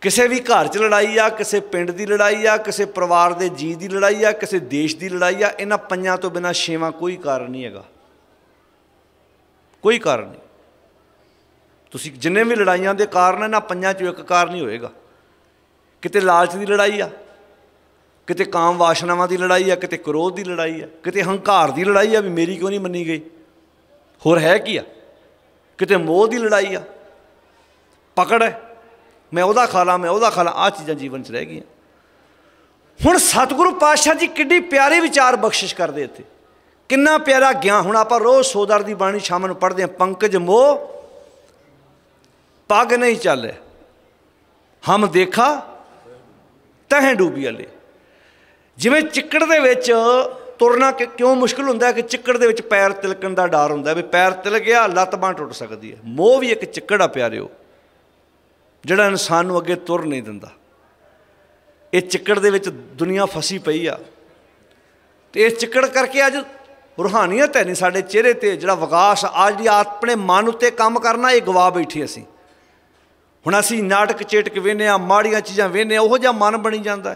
ਕਿਸੇ ਵੀ ਘਰ 'ਚ ਲੜਾਈ ਆ ਕਿਸੇ ਪਿੰਡ ਦੀ ਲੜਾਈ ਆ ਕਿਸੇ ਪਰਿਵਾਰ ਦੇ ਜੀ ਦੀ ਲੜਾਈ ਆ ਕਿਸੇ ਦੇਸ਼ ਦੀ ਲੜਾਈ ਆ ਇਹਨਾਂ ਪੰਜਾਂ ਤੋਂ ਬਿਨਾ ਛੇਵਾਂ ਕੋਈ ਕਾਰਨ ਨਹੀਂ ਹੈਗਾ ਕੋਈ ਕਾਰਨ ਨਹੀਂ ਤੁਸੀਂ ਜਿੰਨੇ ਵੀ ਲੜਾਈਆਂ ਦੇ ਕਾਰਨ ਇਹਨਾਂ ਪੰਜਾਂ 'ਚੋਂ ਇੱਕ ਕਾਰਨ ਹੀ ਹੋਏਗਾ ਕਿਤੇ ਲਾਲਚ ਦੀ ਲੜਾਈ ਆ ਕਿਤੇ ਕਾਮ ਵਾਸ਼ਨਾਵਾਂ ਦੀ ਲੜਾਈ ਆ ਕਿਤੇ ਕ੍ਰੋਧ ਦੀ ਲੜਾਈ ਆ ਕਿਤੇ ਹੰਕਾਰ ਦੀ ਲੜਾਈ ਆ ਵੀ ਮੇਰੀ ਕਿਉਂ ਨਹੀਂ ਮੰਨੀ ਗਈ ਹੋਰ ਹੈ ਕੀ ਆ ਕਿਤੇ ਮੋਹ ਦੀ ਲੜਾਈ ਆ ਪਕੜ ਹੈ ਮੈਂ ਉਹਦਾ ਖਾਲਾ ਮੈਂ ਉਹਦਾ ਖਾਲਾ ਆ ਚੀਜ਼ਾਂ ਜੀਵਨ 'ਚ ਰਹਿ ਗਈਆਂ ਹੁਣ ਸਤਿਗੁਰੂ ਪਾਤਸ਼ਾਹ ਜੀ ਕਿੱਡੀ ਪਿਆਰੇ ਵਿਚਾਰ ਬਖਸ਼ਿਸ਼ ਕਰਦੇ ਇੱਥੇ ਕਿੰਨਾ ਪਿਆਰਾ ਗਿਆਨ ਹੁਣ ਆਪਾਂ ਰੋਜ਼ ਸੋਦਰ ਦੀ ਬਾਣੀ ਸ਼ਾਮ ਨੂੰ ਪੜ੍ਹਦੇ ਆ ਪੰਕਜ ਮੋ ਪੱਗ ਨਹੀਂ ਚੱਲੇ ਹਮ ਦੇਖਾ ਤਹ ਡੂਬੀ ਅਲੇ ਜਿਵੇਂ ਚਿੱਕੜ ਦੇ ਵਿੱਚ ਤੁਰਨਾ ਕਿਉਂ ਮੁਸ਼ਕਲ ਹੁੰਦਾ ਕਿ ਚਿੱਕੜ ਦੇ ਵਿੱਚ ਪੈਰ ਤਿਲਕਣ ਦਾ ਡਰ ਹੁੰਦਾ ਵੀ ਪੈਰ ਤਿਲ ਗਿਆ ਲੱਤ ਬਾਂ ਟੁੱਟ ਸਕਦੀ ਹੈ ਮੋਹ ਵੀ ਇੱਕ ਚਿੱਕੜ ਆ ਪਿਆਰਿਓ ਜਿਹੜਾ ਇਨਸਾਨ ਨੂੰ ਅੱਗੇ ਤੁਰ ਨਹੀਂ ਦਿੰਦਾ ਇਹ ਚਿੱਕੜ ਦੇ ਵਿੱਚ ਦੁਨੀਆ ਫਸੀ ਪਈ ਆ ਤੇ ਇਸ ਚਿੱਕੜ ਕਰਕੇ ਅੱਜ ਰੂਹਾਨੀਅਤ ਹੈ ਨਹੀਂ ਸਾਡੇ ਚਿਹਰੇ ਤੇ ਜਿਹੜਾ ਵਿਕਾਸ ਅੱਜ ਦੀ ਆਪਣੇ ਮਨ ਉੱਤੇ ਕੰਮ ਕਰਨਾ ਇਹ ਗਵਾ ਬੈਠੇ ਅਸੀਂ ਹੁਣ ਅਸੀਂ ਨਾਟਕ ਚੇਟਕ ਵੇਨੇ ਆ ਮਾੜੀਆਂ ਚੀਜ਼ਾਂ ਵੇਨੇ ਆ ਉਹੋ ਜਿਹਾ ਮਨ ਬਣੀ ਜਾਂਦਾ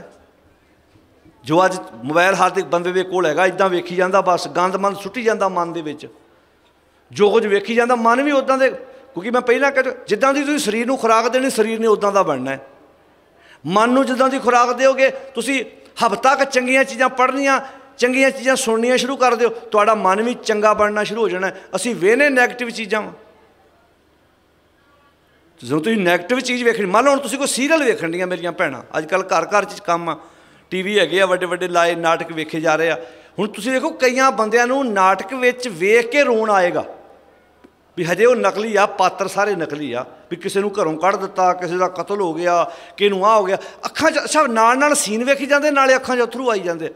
ਜੋ ਅੱਜ ਮੋਬਾਈਲ ਹੱਥ ਦੇ ਬੰਦੇ ਦੇ ਕੋਲ ਹੈਗਾ ਇਦਾਂ ਵੇਖੀ ਜਾਂਦਾ ਬਸ ਗੰਦ ਮੰਦ ਸੁੱਟੀ ਜਾਂਦਾ ਮਨ ਦੇ ਵਿੱਚ ਜੋ ਕੁਝ ਵੇਖੀ ਜਾਂਦਾ ਮਨ ਵੀ ਉਦਾਂ ਦੇ ਕਿਉਂਕਿ ਮੈਂ ਪਹਿਲਾਂ ਕਹਿ ਜਿੱਦਾਂ ਦੀ ਤੁਸੀਂ ਸਰੀਰ ਨੂੰ ਖੁਰਾਕ ਦੇਣੀ ਸਰੀਰ ਨੇ ਉਦਾਂ ਦਾ ਬਣਨਾ ਹੈ ਮਨ ਨੂੰ ਜਿੱਦਾਂ ਦੀ ਖੁਰਾਕ ਦਿਓਗੇ ਤੁਸੀਂ ਹਫਤਾ ਕ ਚੰਗੀਆਂ ਚੀਜ਼ਾਂ ਪੜ੍ਹਨੀਆਂ ਚੰਗੀਆਂ ਚੀਜ਼ਾਂ ਸੁਣਨੀਆਂ ਸ਼ੁਰੂ ਕਰ ਦਿਓ ਤੁਹਾਡਾ ਮਨ ਵੀ ਚੰਗਾ ਬਣਨਾ ਸ਼ੁਰੂ ਹੋ ਜਾਣਾ ਅਸੀਂ ਵੇਨੇ 네ਗੇਟਿਵ ਚੀਜ਼ਾਂ ਜਦੋਂ ਤੁਸੀਂ 네ਗੇਟਿਵ ਚੀਜ਼ ਵੇਖਣੀ ਮੰਨ ਲਓ ਹੁਣ ਤੁਸੀਂ ਕੋਈ ਸੀਰੀਅਲ ਵੇਖਣ ਦੀਆਂ ਮੇਰੀਆਂ ਭੈਣਾਂ ਅੱਜ ਕੱਲ ਘਰ ਘਰ 'ਚ ਕੰਮ ਆ ਟੀਵੀ ਹੈਗੇ ਆ ਵੱਡੇ ਵੱਡੇ ਲਾਏ ਨਾਟਕ ਵੇਖੇ ਜਾ ਰਹੇ ਆ ਹੁਣ ਤੁਸੀਂ ਦੇਖੋ ਕਈਆਂ ਬੰਦਿਆਂ ਨੂੰ ਨਾਟਕ ਵਿੱਚ ਵੇਖ ਕੇ ਰੋਣ ਆਏਗਾ ਵੀ ਹਜੇ ਉਹ ਨਕਲੀ ਆ ਪਾਤਰ ਸਾਰੇ ਨਕਲੀ ਆ ਵੀ ਕਿਸੇ ਨੂੰ ਘਰੋਂ ਕੱਢ ਦਿੱਤਾ ਕਿਸੇ ਦਾ ਕਤਲ ਹੋ ਗਿਆ ਕਿਨੂੰ ਆ ਹੋ ਗਿਆ ਅੱਖਾਂ 'ਚ ਸਭ ਨਾਲ ਨਾਲ ਸੀਨ ਵੇਖੀ ਜਾਂਦੇ ਨਾਲੇ ਅੱਖਾਂ 'ਚ ਅਥਰੂ ਆਈ ਜਾਂਦੇ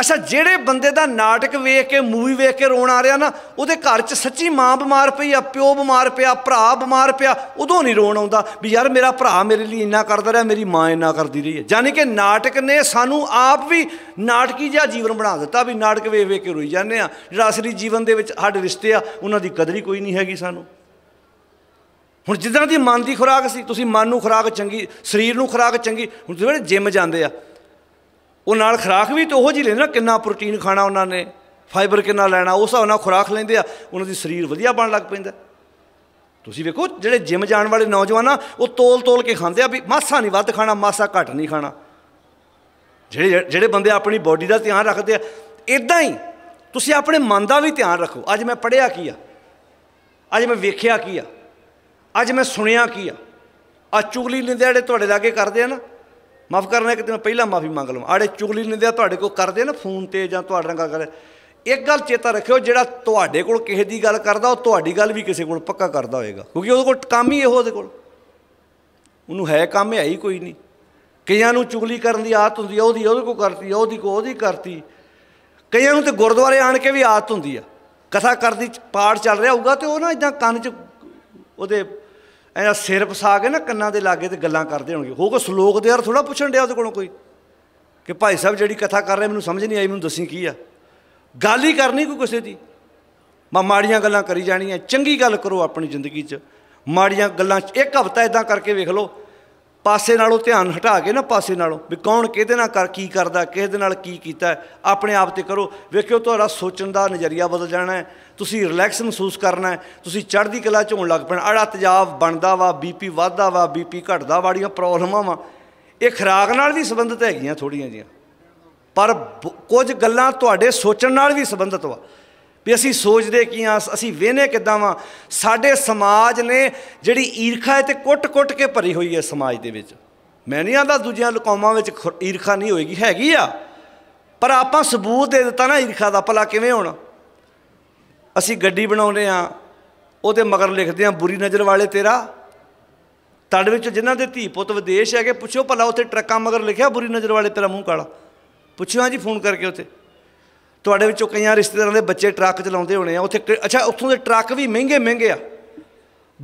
ਅੱਛਾ ਜਿਹੜੇ ਬੰਦੇ ਦਾ ਨਾਟਕ ਵੇਖ ਕੇ ਮੂਵੀ ਵੇਖ ਕੇ ਰੋਣ ਆ ਰਿਹਾ ਨਾ ਉਹਦੇ ਘਰ 'ਚ ਸੱਚੀ ਮਾਂ ਬਿਮਾਰ ਪਈ ਆ ਪਿਓ ਬਿਮਾਰ ਪਿਆ ਭਰਾ ਬਿਮਾਰ ਪਿਆ ਉਦੋਂ ਨਹੀਂ ਰੋਣ ਆਉਂਦਾ ਵੀ ਯਾਰ ਮੇਰਾ ਭਰਾ ਮੇਰੇ ਲਈ ਇੰਨਾ ਕਰਦਾ ਰਿਹਾ ਮੇਰੀ ਮਾਂ ਇੰਨਾ ਕਰਦੀ ਰਹੀ ਹੈ ਯਾਨੀ ਕਿ ਨਾਟਕ ਨੇ ਸਾਨੂੰ ਆਪ ਵੀ ਨਾਟਕੀ ਜਿਹਾ ਜੀਵਨ ਬਣਾ ਦਿੱਤਾ ਵੀ ਨਾਟਕ ਵੇਖ ਵੇਖ ਕੇ ਰੋਈ ਜਾਂਦੇ ਆ ਜਿਹੜਾ ਅਸਲੀ ਜੀਵਨ ਦੇ ਵਿੱਚ ਸਾਡੇ ਰਿਸ਼ਤੇ ਆ ਉਹਨਾਂ ਦੀ ਕਦਰ ਹੀ ਕੋਈ ਨਹੀਂ ਹੈਗੀ ਸਾਨੂੰ ਹੁਣ ਜਿੱਦਾਂ ਦੀ ਮਨ ਦੀ ਖੁਰਾਕ ਸੀ ਤੁਸੀਂ ਮਨ ਨੂੰ ਖੁਰਾਕ ਚੰਗੀ ਸਰੀਰ ਨੂੰ ਖੁਰਾਕ ਚੰਗੀ ਹੁਣ ਜਿਹੜੇ ਜਿਮ ਜਾਂਦੇ ਆ ਉਹ ਨਾਲ ਖੁਰਾਕ ਵੀ ਤੇ ਉਹੋ ਜੀ ਲੈਣਾ ਕਿੰਨਾ ਪ੍ਰੋਟੀਨ ਖਾਣਾ ਉਹਨਾਂ ਨੇ ਫਾਈਬਰ ਕਿੰਨਾ ਲੈਣਾ ਉਸ ਹਿਸਾਬ ਨਾਲ ਖੁਰਾਕ ਲੈਂਦੇ ਆ ਉਹਨਾਂ ਦੀ ਸਰੀਰ ਵਧੀਆ ਬਣ ਲੱਗ ਪੈਂਦਾ ਤੁਸੀਂ ਵੇਖੋ ਜਿਹੜੇ ਜਿਮ ਜਾਣ ਵਾਲੇ ਨੌਜਵਾਨਾਂ ਉਹ ਤੋਲ-ਤੋਲ ਕੇ ਖਾਂਦੇ ਆ ਵੀ ਮਾਸਾ ਨਹੀਂ ਵੱਧ ਖਾਣਾ ਮਾਸਾ ਘੱਟ ਨਹੀਂ ਖਾਣਾ ਜਿਹੜੇ ਜਿਹੜੇ ਬੰਦੇ ਆਪਣੀ ਬਾਡੀ ਦਾ ਧਿਆਨ ਰੱਖਦੇ ਆ ਇਦਾਂ ਹੀ ਤੁਸੀਂ ਆਪਣੇ ਮਨ ਦਾ ਵੀ ਧਿਆਨ ਰੱਖੋ ਅੱਜ ਮੈਂ ਪੜਿਆ ਕੀ ਆ ਅੱਜ ਮੈਂ ਵੇਖਿਆ ਕੀ ਆ ਅੱਜ ਮੈਂ ਸੁਣਿਆ ਕੀ ਆ ਆ ਚੁਗਲੀ ਲਿੰਦੇ ਜਿਹੜੇ ਤੁਹਾਡੇ ਲਾਗੇ ਕਰਦੇ ਆ ਨਾ ਮਾਫ ਕਰਨਾ ਇੱਕ ਦਿਨ ਪਹਿਲਾਂ ਮਾਫੀ ਮੰਗ ਲਵਾਂ ਆੜੇ ਚੁਗਲੀ ਦਿਆ ਤੁਹਾਡੇ ਕੋਲ ਕਰਦੇ ਨਾ ਫੋਨ ਤੇ ਜਾਂ ਤੁਹਾਡੇ ਨਾਲ ਗੱਲ ਇੱਕ ਗੱਲ ਚੇਤਾ ਰੱਖਿਓ ਜਿਹੜਾ ਤੁਹਾਡੇ ਕੋਲ ਕਿਸੇ ਦੀ ਗੱਲ ਕਰਦਾ ਉਹ ਤੁਹਾਡੀ ਗੱਲ ਵੀ ਕਿਸੇ ਕੋਲ ਪੱਕਾ ਕਰਦਾ ਹੋਏਗਾ ਕਿਉਂਕਿ ਉਹਦੇ ਕੋਲ ਕੰਮ ਹੀ ਇਹੋ ਉਹਦੇ ਕੋਲ ਉਹਨੂੰ ਹੈ ਕੰਮ ਹੈ ਹੀ ਕੋਈ ਨਹੀਂ ਕਈਆਂ ਨੂੰ ਚੁਗਲੀ ਕਰਨ ਦੀ ਆਦਤ ਹੁੰਦੀ ਆ ਉਹਦੀ ਉਹਦੇ ਕੋਲ ਕਰਤੀ ਆ ਉਹਦੀ ਕੋ ਉਹਦੀ ਕਰਤੀ ਕਈਆਂ ਨੂੰ ਤੇ ਗੁਰਦੁਆਰੇ ਆਣ ਕੇ ਵੀ ਆਦਤ ਹੁੰਦੀ ਆ ਕਥਾ ਕਰਦੀ ਪਾਠ ਚੱਲ ਰਿਹਾ ਹੋਊਗਾ ਤੇ ਉਹ ਨਾ ਇਦਾਂ ਕੰਨ 'ਚ ਉਹਦੇ ਐ ਸਿਰ ਪਸਾ ਕੇ ਨਾ ਕੰਨਾਂ ਦੇ ਲਾਗੇ ਤੇ ਗੱਲਾਂ ਕਰਦੇ ਹੋਣਗੇ ਹੋਗਾ ਸ਼ਲੋਕ ਦੇ ਅਰ ਥੋੜਾ ਪੁੱਛਣ ਡਿਆ ਉਹਦੇ ਕੋਲੋਂ ਕੋਈ ਕਿ ਭਾਈ ਸਾਹਿਬ ਜਿਹੜੀ ਕਥਾ ਕਰ ਰਹੇ ਮੈਨੂੰ ਸਮਝ ਨਹੀਂ ਆਈ ਮੈਨੂੰ ਦੱਸੀ ਕੀ ਆ ਗੱਲ ਹੀ ਕਰਨੀ ਕੋਈ ਕਿਸੇ ਦੀ ਮਾ ਮਾੜੀਆਂ ਗੱਲਾਂ ਕਰੀ ਜਾਣੀਆਂ ਚੰਗੀ ਗੱਲ ਕਰੋ ਆਪਣੀ ਜ਼ਿੰਦਗੀ 'ਚ ਮਾੜੀਆਂ ਗੱਲਾਂ 'ਚ ਇੱਕ ਹਫ਼ਤਾ ਇਦਾਂ ਕਰਕੇ ਵੇਖ ਲਓ ਪਾਸੇ ਨਾਲੋਂ ਧਿਆਨ ਹਟਾ ਕੇ ਨਾ ਪਾਸੇ ਨਾਲੋਂ ਵੀ ਕੌਣ ਕਿਹਦੇ ਨਾਲ ਕਰ ਕੀ ਕਰਦਾ ਕਿਸ ਦੇ ਨਾਲ ਕੀ ਕੀਤਾ ਆਪਣੇ ਆਪ ਤੇ ਕਰੋ ਵੇਖਿਓ ਤੁਹਾਡਾ ਸੋਚਣ ਦਾ ਨਜ਼ਰੀਆ ਬਦਲ ਜਾਣਾ ਹੈ ਤੁਸੀਂ ਰਿਲੈਕਸ ਮਹਿਸੂਸ ਕਰਨਾ ਹੈ ਤੁਸੀਂ ਚੜ੍ਹਦੀ ਕਲਾ ਚ ਹੋਣ ਲੱਗ ਪੈਣਾ ਅੜਾ ਤਜਾਬ ਬਣਦਾ ਵਾ ਬੀਪੀ ਵਧਦਾ ਵਾ ਬੀਪੀ ਘਟਦਾ ਵਾੜੀਆਂ ਪ੍ਰੋਬਲਮਾਂ ਵਾ ਇਹ ਖਰਾਕ ਨਾਲ ਵੀ ਸੰਬੰਧਤ ਹੈਗੀਆਂ ਥੋੜੀਆਂ ਜੀਆਂ ਪਰ ਕੁਝ ਗੱਲਾਂ ਤੁਹਾਡੇ ਸੋਚਣ ਨਾਲ ਵੀ ਸੰਬੰਧਤ ਵਾ ਵੀ ਅਸੀਂ ਸੋਚਦੇ ਕੀ ਆ ਅਸੀਂ ਵੇਨੇ ਕਿਦਾਂ ਵਾ ਸਾਡੇ ਸਮਾਜ ਨੇ ਜਿਹੜੀ ਈਰਖਾ ਹੈ ਤੇ ਕੁੱਟ-ਕੁੱਟ ਕੇ ਭਰੀ ਹੋਈ ਹੈ ਸਮਾਜ ਦੇ ਵਿੱਚ ਮੈਂ ਨਹੀਂ ਆਂਦਾ ਦੂਜਿਆਂ ਕੌਮਾਂ ਵਿੱਚ ਈਰਖਾ ਨਹੀਂ ਹੋਏਗੀ ਹੈਗੀ ਆ ਪਰ ਆਪਾਂ ਸਬੂਤ ਦੇ ਦਿੱਤਾ ਨਾ ਈਰਖਾ ਦਾ ਭਲਾ ਕਿਵੇਂ ਹੋਣਾ ਅਸੀਂ ਗੱਡੀ ਬਣਾਉਂਦੇ ਆ ਉਹਦੇ ਮਗਰ ਲਿਖਦੇ ਆ ਬੁਰੀ ਨਜ਼ਰ ਵਾਲੇ ਤੇਰਾ ਤੜ ਵਿੱਚ ਜਿਨ੍ਹਾਂ ਦੇ ਧੀ ਪੁੱਤ ਵਿਦੇਸ਼ ਹੈਗੇ ਪੁੱਛੋ ਭਲਾ ਉੱਥੇ ਟਰੱਕਾਂ ਮਗਰ ਲਿਖਿਆ ਬੁਰੀ ਨਜ਼ਰ ਵਾਲੇ ਤੇਰਾ ਮੂੰਹ ਕਾਲਾ ਪੁੱਛਿਓ ਜੀ ਫੋਨ ਕਰਕੇ ਉੱਥੇ ਤੁਹਾਡੇ ਵਿੱਚੋਂ ਕਈਆਂ ਰਿਸ਼ਤੇਦਾਰਾਂ ਦੇ ਬੱਚੇ ਟਰੱਕ ਚਲਾਉਂਦੇ ਹੋਣੇ ਆ ਉੱਥੇ ਅੱਛਾ ਉੱਥੋਂ ਦੇ ਟਰੱਕ ਵੀ ਮਹਿੰਗੇ ਮਹਿੰਗੇ ਆ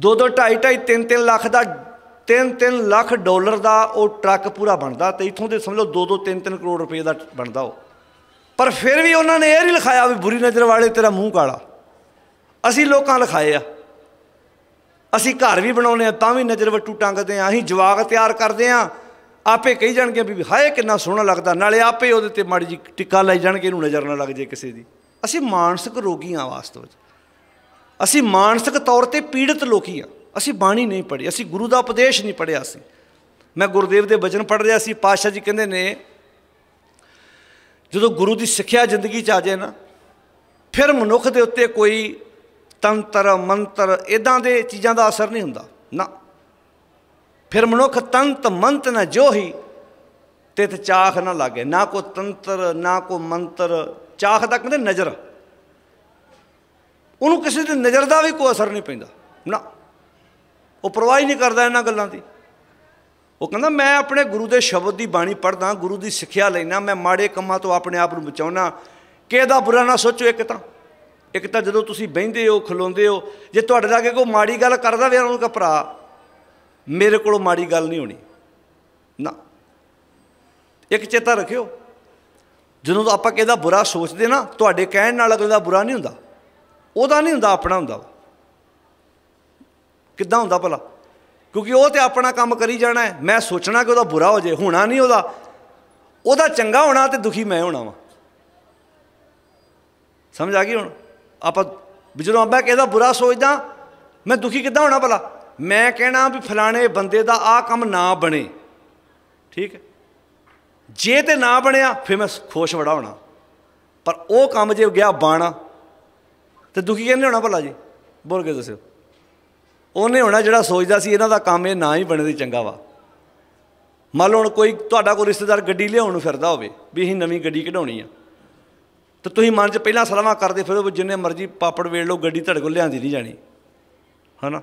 2 2 2.5 2.5 3 3 ਲੱਖ ਦਾ 3 3 ਲੱਖ ਡਾਲਰ ਦਾ ਉਹ ਟਰੱਕ ਪੂਰਾ ਬਣਦਾ ਤੇ ਇਥੋਂ ਦੇ ਸਮਝ ਲਓ 2 2 3 3 ਕਰੋੜ ਰੁਪਏ ਦਾ ਬਣਦਾ ਉਹ ਪਰ ਫਿਰ ਵੀ ਉਹਨਾਂ ਨੇ ਇਹ ਨਹੀਂ ਲਿਖਾਇਆ ਵੀ ਬੁਰੀ ਨਜ਼ਰ ਵਾਲੇ ਤੇਰਾ ਮੂੰਹ ਕਾਲਾ ਅਸੀਂ ਲੋਕਾਂ ਲਿਖਾਏ ਆ ਅਸੀਂ ਘਰ ਵੀ ਬਣਾਉਨੇ ਆ ਤਾਂ ਵੀ ਨਜ਼ਰ ਵੱਟੂ ਟੰਗਦੇ ਆ ਅਸੀਂ ਜਵਾਗ ਤਿਆਰ ਕਰਦੇ ਆ ਆਪੇ ਕਹੀ ਜਾਣਗੇ ਵੀ ਹਾਏ ਕਿੰਨਾ ਸੋਹਣਾ ਲੱਗਦਾ ਨਾਲੇ ਆਪੇ ਉਹਦੇ ਤੇ ਮੜ ਜੀ ਟਿੱਕਾ ਲਾਈ ਜਾਣਗੇ ਇਹਨੂੰ ਨਜ਼ਰ ਨਾ ਲੱਗ ਜੇ ਕਿਸੇ ਦੀ ਅਸੀਂ ਮਾਨਸਿਕ ਰੋਗੀਆਂ ਵਾਸਤਵ ਵਿੱਚ ਅਸੀਂ ਮਾਨਸਿਕ ਤੌਰ ਤੇ ਪੀੜਤ ਲੋਕੀ ਆ ਅਸੀਂ ਬਾਣੀ ਨਹੀਂ ਪੜ੍ਹੀ ਅਸੀਂ ਗੁਰੂ ਦਾ ਉਪਦੇਸ਼ ਨਹੀਂ ਪੜ੍ਹਿਆ ਸੀ ਮੈਂ ਗੁਰਦੇਵ ਦੇ ਬਚਨ ਪੜ੍ਹ ਰਿਹਾ ਸੀ ਪਾਸ਼ਾ ਜੀ ਕਹਿੰਦੇ ਨੇ ਜਦੋਂ ਗੁਰੂ ਦੀ ਸਿੱਖਿਆ ਜ਼ਿੰਦਗੀ 'ਚ ਆ ਜਾਏ ਨਾ ਫਿਰ ਮਨੁੱਖ ਦੇ ਉੱਤੇ ਕੋਈ ਤੰਤਰ ਮੰਤਰ ਇਦਾਂ ਦੇ ਚੀਜ਼ਾਂ ਦਾ ਅਸਰ ਨਹੀਂ ਹੁੰਦਾ ਨਾ ਫਿਰ ਮਨੁੱਖ ਤੰਤ ਮੰਤ ਨਾ ਜੋਹੀ ਤਿਤ ਚਾਖ ਨਾ ਲਾਗੇ ਨਾ ਕੋ ਤੰਤਰ ਨਾ ਕੋ ਮੰਤਰ ਚਾਖ ਤੱਕ ਕਹਿੰਦੇ ਨਜ਼ਰ ਉਹਨੂੰ ਕਿਸੇ ਦੀ ਨਜ਼ਰ ਦਾ ਵੀ ਕੋਈ ਅਸਰ ਨਹੀਂ ਪੈਂਦਾ ਨਾ ਉਹ ਪਰਵਾਹ ਹੀ ਨਹੀਂ ਕਰਦਾ ਇਹਨਾਂ ਗੱਲਾਂ ਦੀ ਉਹ ਕਹਿੰਦਾ ਮੈਂ ਆਪਣੇ ਗੁਰੂ ਦੇ ਸ਼ਬਦ ਦੀ ਬਾਣੀ ਪੜਦਾ ਗੁਰੂ ਦੀ ਸਿੱਖਿਆ ਲੈਣਾ ਮੈਂ ਮਾੜੇ ਕੰਮਾਂ ਤੋਂ ਆਪਣੇ ਆਪ ਨੂੰ ਬਚਾਉਣਾ ਕਿਹਦਾ ਬੁਰਾ ਨਾ ਸੋਚੋ ਇੱਕ ਤਾਂ ਇੱਕ ਤਾਂ ਜਦੋਂ ਤੁਸੀਂ ਬਹਿੰਦੇ ਹੋ ਖਲੋਂਦੇ ਹੋ ਜੇ ਤੁਹਾਡੇ ਲਾਗੇ ਕੋਈ ਮਾੜੀ ਗੱਲ ਕਰਦਾ ਵੀ ਉਹਨਾਂ ਨੂੰ ਕਹ ਭਰਾ ਮੇਰੇ ਕੋਲ ਮਾੜੀ ਗੱਲ ਨਹੀਂ ਹੋਣੀ ਨਾ ਇੱਕ ਚੇਤਾ ਰੱਖਿਓ ਜਦੋਂ ਆਪਾਂ ਕਿਹਦਾ ਬੁਰਾ ਸੋਚਦੇ ਨਾ ਤੁਹਾਡੇ ਕਹਿਣ ਨਾਲ ਅਗਲੇ ਦਾ ਬੁਰਾ ਨਹੀਂ ਹੁੰਦਾ ਉਹਦਾ ਨਹੀਂ ਹੁੰਦਾ ਆਪਣਾ ਹੁੰਦਾ ਕਿੱਦਾਂ ਹੁੰਦਾ ਭਲਾ ਕਿਉਂਕਿ ਉਹ ਤੇ ਆਪਣਾ ਕੰਮ ਕਰੀ ਜਾਣਾ ਹੈ ਮੈਂ ਸੋਚਣਾ ਕਿ ਉਹਦਾ ਬੁਰਾ ਹੋ ਜੇ ਹੋਣਾ ਨਹੀਂ ਉਹਦਾ ਉਹਦਾ ਚੰਗਾ ਹੋਣਾ ਤੇ ਦੁਖੀ ਮੈਂ ਹੋਣਾ ਵਾ ਸਮਝ ਆ ਗਈ ਹੁਣ ਆਪਾਂ ਜਦੋਂ ਆਪਾਂ ਕਿਹਦਾ ਬੁਰਾ ਸੋਚਦਾ ਮੈਂ ਦੁਖੀ ਕਿੱਦਾਂ ਹੋਣਾ ਭਲਾ ਮੈਂ ਕਹਿਣਾ ਵੀ ਫਲਾਣੇ ਬੰਦੇ ਦਾ ਆ ਕੰਮ ਨਾ ਬਣੇ ਠੀਕ ਹੈ ਜੇ ਤੇ ਨਾ ਬਣਿਆ ਫਿਰ ਮੈਂ ਖੁਸ਼ ਬੜਾ ਹੋਣਾ ਪਰ ਉਹ ਕੰਮ ਜੇ ਗਿਆ ਬਾਣਾ ਤੇ ਦੁਖੀ ਕਹਿੰਦੇ ਹੋਣਾ ਭਲਾ ਜੀ ਬੋਲ ਕੇ ਦੱਸਿਓ ਉਹਨੇ ਹੋਣਾ ਜਿਹੜਾ ਸੋਚਦਾ ਸੀ ਇਹਨਾਂ ਦਾ ਕੰਮ ਇਹ ਨਾ ਹੀ ਬਣੇ ਤੇ ਚੰਗਾ ਵਾ ਮੰਨ ਲਓ ਹੁਣ ਕੋਈ ਤੁਹਾਡਾ ਕੋਈ ਰਿਸ਼ਤੇਦਾਰ ਗੱਡੀ ਲਿਆਉਣ ਨੂੰ ਫਿਰਦਾ ਹੋਵੇ ਵੀ ਅਸੀਂ ਨਵੀਂ ਗੱਡੀ ਕਢਾਉਣੀ ਆ ਤੇ ਤੁਸੀਂ ਮਨ 'ਚ ਪਹਿਲਾਂ ਸਲਾਮਾ ਕਰਦੇ ਉਹ ਜਿੰਨੇ ਮਰਜ਼ੀ ਪਾਪੜ ਵੇੜ ਲਓ ਗੱਡੀ ਤੁਹਾਡੇ ਕੋਲ ਲਿਆਂਦੀ ਨਹੀਂ ਜਾਣੀ ਹਨਾ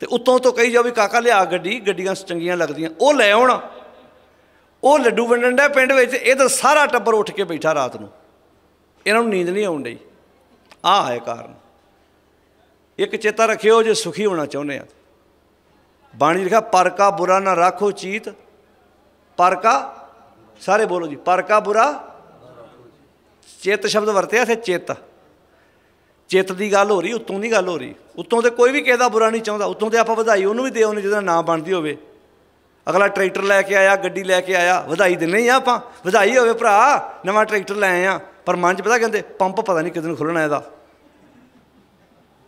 ਤੇ ਉੱਤੋਂ ਤੋਂ ਕਹੀ ਜਾ ਵੀ ਕਾਕਾ ਲਿਆ ਗੱਡੀ ਗੱਡੀਆਂ ਚੰਗੀਆਂ ਲੱਗਦੀਆਂ ਉਹ ਲੈ ਆਉਣ ਉਹ ਲੱਡੂ ਵੰਡਣ ਦਾ ਪਿੰਡ ਵਿੱਚ ਇਹਦਾ ਸਾਰਾ ਟੱਬਰ ਉੱਠ ਕੇ ਬੈਠਾ ਰਾਤ ਨੂੰ ਇਹਨਾਂ ਨੂੰ ਨੀਂਦ ਨਹੀਂ ਆਉਣ ਦੀ ਆ ਹੈ ਕਾਰਨ ਇੱਕ ਚੇਤਾ ਰੱਖਿਓ ਜੇ ਸੁਖੀ ਹੋਣਾ ਚਾਹੁੰਦੇ ਆ ਬਾਣੀ ਲਿਖਿਆ ਪਰਕਾ ਬੁਰਾ ਨਾ ਰੱਖੋ ਚੀਤ ਪਰਕਾ ਸਾਰੇ ਬੋਲੋ ਜੀ ਪਰਕਾ ਬੁਰਾ ਚੇਤ ਸ਼ਬਦ ਵਰਤਿਆ ਸੇ ਚੇਤ ਚਿੱਤ ਦੀ ਗੱਲ ਹੋ ਰਹੀ ਉਤੋਂ ਦੀ ਗੱਲ ਹੋ ਰਹੀ ਉਤੋਂ ਤੇ ਕੋਈ ਵੀ ਕਿਸੇ ਦਾ ਬੁਰਾ ਨਹੀਂ ਚਾਹੁੰਦਾ ਉਤੋਂ ਤੇ ਆਪਾਂ ਵਧਾਈ ਉਹਨੂੰ ਵੀ ਦੇ ਉਹਨੇ ਜਿਹਦਾ ਨਾਮ ਬਣਦੀ ਹੋਵੇ ਅਗਲਾ ਟਰੈਕਟਰ ਲੈ ਕੇ ਆਇਆ ਗੱਡੀ ਲੈ ਕੇ ਆਇਆ ਵਧਾਈ ਦਿੰਨੇ ਆ ਆਪਾਂ ਵਧਾਈ ਹੋਵੇ ਭਰਾ ਨਵਾਂ ਟਰੈਕਟਰ ਲੈ ਆਇਆ ਪਰ ਮਨ 'ਚ ਪਤਾ ਕਹਿੰਦੇ ਪੰਪ ਪਤਾ ਨਹੀਂ ਕਿਦੋਂ ਖੁੱਲਣਾ ਇਹਦਾ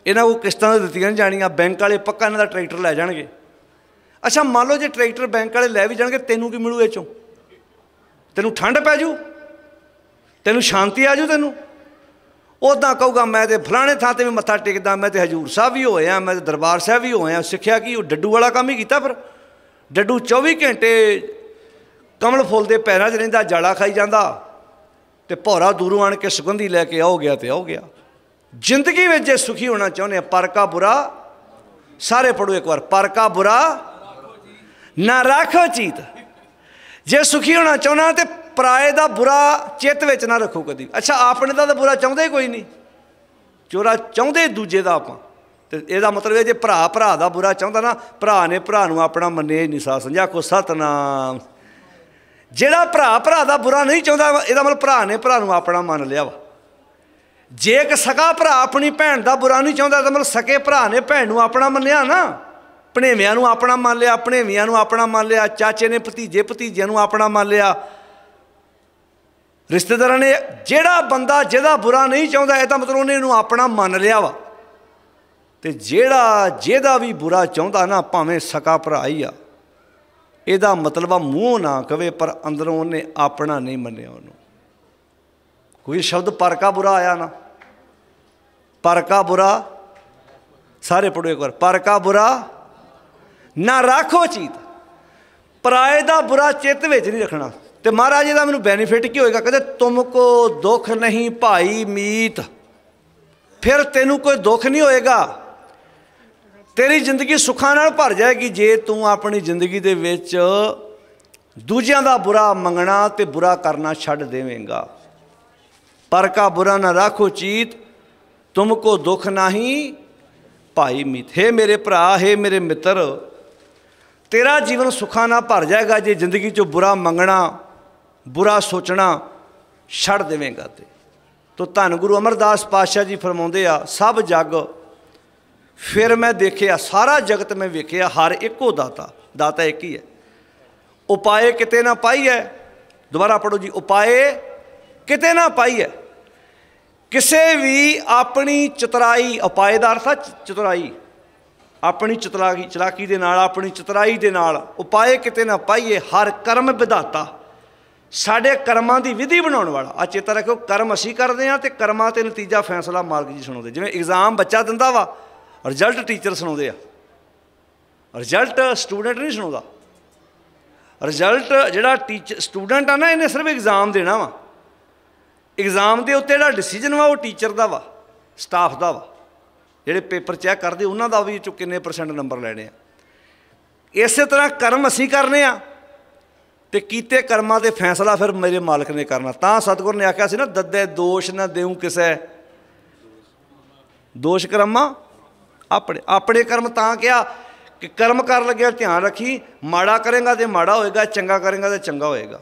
ਇਹਨਾਂ ਉਹ ਕਿਸ਼ਤਾਂ ਦੇ ਦਿੱਤੀਆਂ ਜਾਣੀਆਂ ਬੈਂਕ ਵਾਲੇ ਪੱਕਾ ਇਹਨਾਂ ਦਾ ਟਰੈਕਟਰ ਲੈ ਜਾਣਗੇ ਅੱਛਾ ਮੰਨ ਲਓ ਜੇ ਟਰੈਕਟਰ ਬੈਂਕ ਵਾਲੇ ਲੈ ਵੀ ਜਾਣਗੇ ਤੈਨੂੰ ਕੀ ਮਿਲੂ ਇਹ ਚੋਂ ਤੈਨੂੰ ਠੰਡ ਪੈ ਜੂ ਤੈਨੂੰ ਸ਼ਾਂਤੀ ਆ ਜੂ ਤੈਨੂੰ ਉਦਾਂ ਕਹੂਗਾ ਮੈਂ ਤੇ ਫਲਾਣੇ ਥਾਂ ਤੇ ਵੀ ਮੱਥਾ ਟੇਕਦਾ ਮੈਂ ਤੇ ਹਜੂਰ ਸਾਹਿਬ ਵੀ ਹੋਇਆ ਮੈਂ ਤੇ ਦਰਬਾਰ ਸਾਹਿਬ ਵੀ ਹੋਇਆ ਸਿੱਖਿਆ ਕੀ ਉਹ ਡੱਡੂ ਵਾਲਾ ਕੰਮ ਹੀ ਕੀਤਾ ਫਿਰ ਡੱਡੂ 24 ਘੰਟੇ ਕਮਲ ਫੁੱਲ ਦੇ ਪੈਰਾਂ 'ਚ ਰਹਿੰਦਾ ਜਾਲਾ ਖਾਈ ਜਾਂਦਾ ਤੇ ਭੌਰਾ ਦੂਰੋਂ ਆਣ ਕੇ ਸੁਗੰਧੀ ਲੈ ਕੇ ਆਉ ਗਿਆ ਤੇ ਆਉ ਗਿਆ ਜ਼ਿੰਦਗੀ ਵਿੱਚ ਜੇ ਸੁਖੀ ਹੋਣਾ ਚਾਹੁੰਦੇ ਆ ਪਰਕਾ ਬੁਰਾ ਸਾਰੇ ਪੜੋ ਇੱਕ ਵਾਰ ਪਰਕਾ ਬੁਰਾ ਨਾ ਰੱਖੋ ਚੀਤ ਜੇ ਸੁਖੀ ਹੋਣਾ ਚਾਹੁੰਦਾ ਤੇ ਪਰਾਏ ਦਾ ਬੁਰਾ ਚਿੱਤ ਵਿੱਚ ਨਾ ਰੱਖੋ ਕਦੀ ਅੱਛਾ ਆਪਣੇ ਦਾ ਤਾਂ ਬੁਰਾ ਚਾਹੁੰਦੇ ਕੋਈ ਨਹੀਂ ਚੋਰਾ ਚਾਹੁੰਦੇ ਦੂਜੇ ਦਾ ਆਪਾਂ ਤੇ ਇਹਦਾ ਮਤਲਬ ਇਹ ਜੇ ਭਰਾ ਭਰਾ ਦਾ ਬੁਰਾ ਚਾਹੁੰਦਾ ਨਾ ਭਰਾ ਨੇ ਭਰਾ ਨੂੰ ਆਪਣਾ ਮੰਨੇ ਨਹੀਂ ਸਾ ਸਮਝਾ ਕੋ ਸਤਨਾਮ ਜਿਹੜਾ ਭਰਾ ਭਰਾ ਦਾ ਬੁਰਾ ਨਹੀਂ ਚਾਹੁੰਦਾ ਇਹਦਾ ਮਤਲਬ ਭਰਾ ਨੇ ਭਰਾ ਨੂੰ ਆਪਣਾ ਮੰਨ ਲਿਆ ਵਾ ਜੇ ਇੱਕ ਸਕਾ ਭਰਾ ਆਪਣੀ ਭੈਣ ਦਾ ਬੁਰਾ ਨਹੀਂ ਚਾਹੁੰਦਾ ਤਾਂ ਮਤਲਬ ਸਕੇ ਭਰਾ ਨੇ ਭੈਣ ਨੂੰ ਆਪਣਾ ਮੰਨਿਆ ਨਾ ਭਣੇਵਿਆਂ ਨੂੰ ਆਪਣਾ ਮੰਨ ਲਿਆ ਭਣੇਵਿਆਂ ਨੂੰ ਆਪਣਾ ਮੰਨ ਲਿਆ ਚਾਚੇ ਨੇ ਭਤੀਜੇ ਭਤੀਜਿਆਂ ਨੂੰ ਆਪਣਾ ਮੰਨ ਲਿਆ ਰਿਸ਼ਤੇਦਾਰਾਂ ਨੇ ਜਿਹੜਾ ਬੰਦਾ ਜਿਹਦਾ ਬੁਰਾ ਨਹੀਂ ਚਾਹੁੰਦਾ ਇਹ ਤਾਂ ਮਤਲਬ ਉਹਨੇ ਇਹਨੂੰ ਆਪਣਾ ਮੰਨ ਲਿਆ ਵਾ ਤੇ ਜਿਹੜਾ ਜਿਹਦਾ ਵੀ ਬੁਰਾ ਚਾਹੁੰਦਾ ਨਾ ਭਾਵੇਂ ਸਕਾ ਭਰਾ ਹੀ ਆ ਇਹਦਾ ਮਤਲਬ ਆ ਮੂੰਹ ਨਾ ਕਵੇ ਪਰ ਅੰਦਰੋਂ ਉਹਨੇ ਆਪਣਾ ਨਹੀਂ ਮੰਨਿਆ ਉਹਨੂੰ ਕੋਈ ਸ਼ਬਦ ਪਰਕਾ ਬੁਰਾ ਆਇਆ ਨਾ ਪਰਕਾ ਬੁਰਾ ਸਾਰੇ ਪੜੋ ਇੱਕ ਵਾਰ ਪਰਕਾ ਬੁਰਾ ਨਾ ਰੱਖੋ ਚੀਤ ਪਰਾਏ ਦਾ ਬੁਰਾ ਚਿੱਤ ਵਿੱਚ ਨਹੀਂ ਰੱਖਣਾ ਤੇ ਮਹਾਰਾਜ ਇਹਦਾ ਮੈਨੂੰ ਬੈਨੀਫਿਟ ਕੀ ਹੋਏਗਾ ਕਹਿੰਦੇ ਤੁਮ ਕੋ ਦੁੱਖ ਨਹੀਂ ਭਾਈ ਮੀਤ ਫਿਰ ਤੈਨੂੰ ਕੋਈ ਦੁੱਖ ਨਹੀਂ ਹੋਏਗਾ ਤੇਰੀ ਜ਼ਿੰਦਗੀ ਸੁੱਖਾਂ ਨਾਲ ਭਰ ਜਾਏਗੀ ਜੇ ਤੂੰ ਆਪਣੀ ਜ਼ਿੰਦਗੀ ਦੇ ਵਿੱਚ ਦੂਜਿਆਂ ਦਾ ਬੁਰਾ ਮੰਗਣਾ ਤੇ ਬੁਰਾ ਕਰਨਾ ਛੱਡ ਦੇਵੇਂਗਾ ਪਰ ਕਾ ਬੁਰਾ ਨਾ ਰੱਖੋ ਚੀਤ ਤੁਮ ਕੋ ਦੁੱਖ ਨਹੀਂ ਭਾਈ ਮੀਤ ਹੈ ਮੇਰੇ ਭਰਾ ਹੈ ਮੇਰੇ ਮਿੱਤਰ ਤੇਰਾ ਜੀਵਨ ਸੁੱਖਾਂ ਨਾਲ ਭਰ ਜਾਏਗਾ ਜੇ ਜ਼ਿੰਦਗੀ 'ਚੋਂ ਬੁਰਾ ਮੰਗਣਾ ਬੁਰਾ ਸੋਚਣਾ ਛੱਡ ਦੇਵੇਂਗਾ ਤੇ ਤੋ ਧੰਨ ਗੁਰੂ ਅਮਰਦਾਸ ਪਾਤਸ਼ਾਹ ਜੀ ਫਰਮਾਉਂਦੇ ਆ ਸਭ ਜਗ ਫਿਰ ਮੈਂ ਦੇਖਿਆ ਸਾਰਾ ਜਗਤ ਮੈਂ ਵੇਖਿਆ ਹਰ ਇੱਕੋ ਦਾਤਾ ਦਾਤਾ ਇੱਕ ਹੀ ਹੈ ਉਪਾਏ ਕਿਤੇ ਨਾ ਪਾਈ ਹੈ ਦੁਬਾਰਾ ਪੜੋ ਜੀ ਉਪਾਏ ਕਿਤੇ ਨਾ ਪਾਈ ਹੈ ਕਿਸੇ ਵੀ ਆਪਣੀ ਚਤਰਾਈ ਉਪਾਏ ਦਾ ਅਰਥ ਹੈ ਚਤਰਾਈ ਆਪਣੀ ਚਤਰਾਈ ਚਲਾਕੀ ਦੇ ਨਾਲ ਆਪਣੀ ਚਤਰਾਈ ਦੇ ਨਾਲ ਉਪਾਏ ਕਿਤੇ ਨਾ ਪਾਈਏ ਹਰ ਕਰਮ ਵਿਧਾਤਾ ਸਾਡੇ ਕਰਮਾਂ ਦੀ ਵਿਧੀ ਬਣਾਉਣ ਵਾਲਾ ਆ ਚੇਤਾ ਰੱਖੋ ਕਰਮ ਅਸੀਂ ਕਰਦੇ ਆ ਤੇ ਕਰਮਾਂ ਤੇ ਨਤੀਜਾ ਫੈਸਲਾ ਮਾਲਕ ਜੀ ਸੁਣਾਉਂਦੇ ਜਿਵੇਂ ਐਗਜ਼ਾਮ ਬੱਚਾ ਦਿੰਦਾ ਵਾ ਰਿਜ਼ਲਟ ਟੀਚਰ ਸੁਣਾਉਂਦੇ ਆ ਰਿਜ਼ਲਟ ਸਟੂਡੈਂਟ ਨਹੀਂ ਸੁਣਾਉਂਦਾ ਰਿਜ਼ਲਟ ਜਿਹੜਾ ਟੀਚਰ ਸਟੂਡੈਂਟ ਆ ਨਾ ਇਹਨੇ ਸਿਰਫ ਐਗਜ਼ਾਮ ਦੇਣਾ ਵਾ ਐਗਜ਼ਾਮ ਦੇ ਉੱਤੇ ਜਿਹੜਾ ਡਿਸੀਜਨ ਵਾ ਉਹ ਟੀਚਰ ਦਾ ਵਾ ਸਟਾਫ ਦਾ ਵਾ ਜਿਹੜੇ ਪੇਪਰ ਚੈੱਕ ਕਰਦੇ ਉਹਨਾਂ ਦਾ ਵੀ ਚੁ ਕਿੰਨੇ ਪਰਸੈਂਟ ਨੰਬਰ ਲੈਣੇ ਆ ਇਸੇ ਤਰ੍ਹਾਂ ਕਰਮ ਅਸੀਂ ਕਰਨੇ ਆ ਤੇ ਕੀਤੇ ਕਰਮਾਂ ਤੇ ਫੈਸਲਾ ਫਿਰ ਮੇਰੇ ਮਾਲਕ ਨੇ ਕਰਨਾ ਤਾਂ ਸਤਿਗੁਰ ਨੇ ਆਖਿਆ ਸੀ ਨਾ ਦੱਦੇ ਦੋਸ਼ ਨਾ ਦੇਉ ਕਿਸੈ ਦੋਸ਼ ਕਰਮਾਂ ਆਪਣੇ ਆਪਣੇ ਕਰਮ ਤਾਂ ਕਿਹਾ ਕਿ ਕਰਮ ਕਰਨ ਲੱਗਿਆ ਧਿਆਨ ਰੱਖੀ ਮਾੜਾ ਕਰੇਗਾ ਤੇ ਮਾੜਾ ਹੋਏਗਾ ਚੰਗਾ ਕਰੇਗਾ ਤੇ ਚੰਗਾ ਹੋਏਗਾ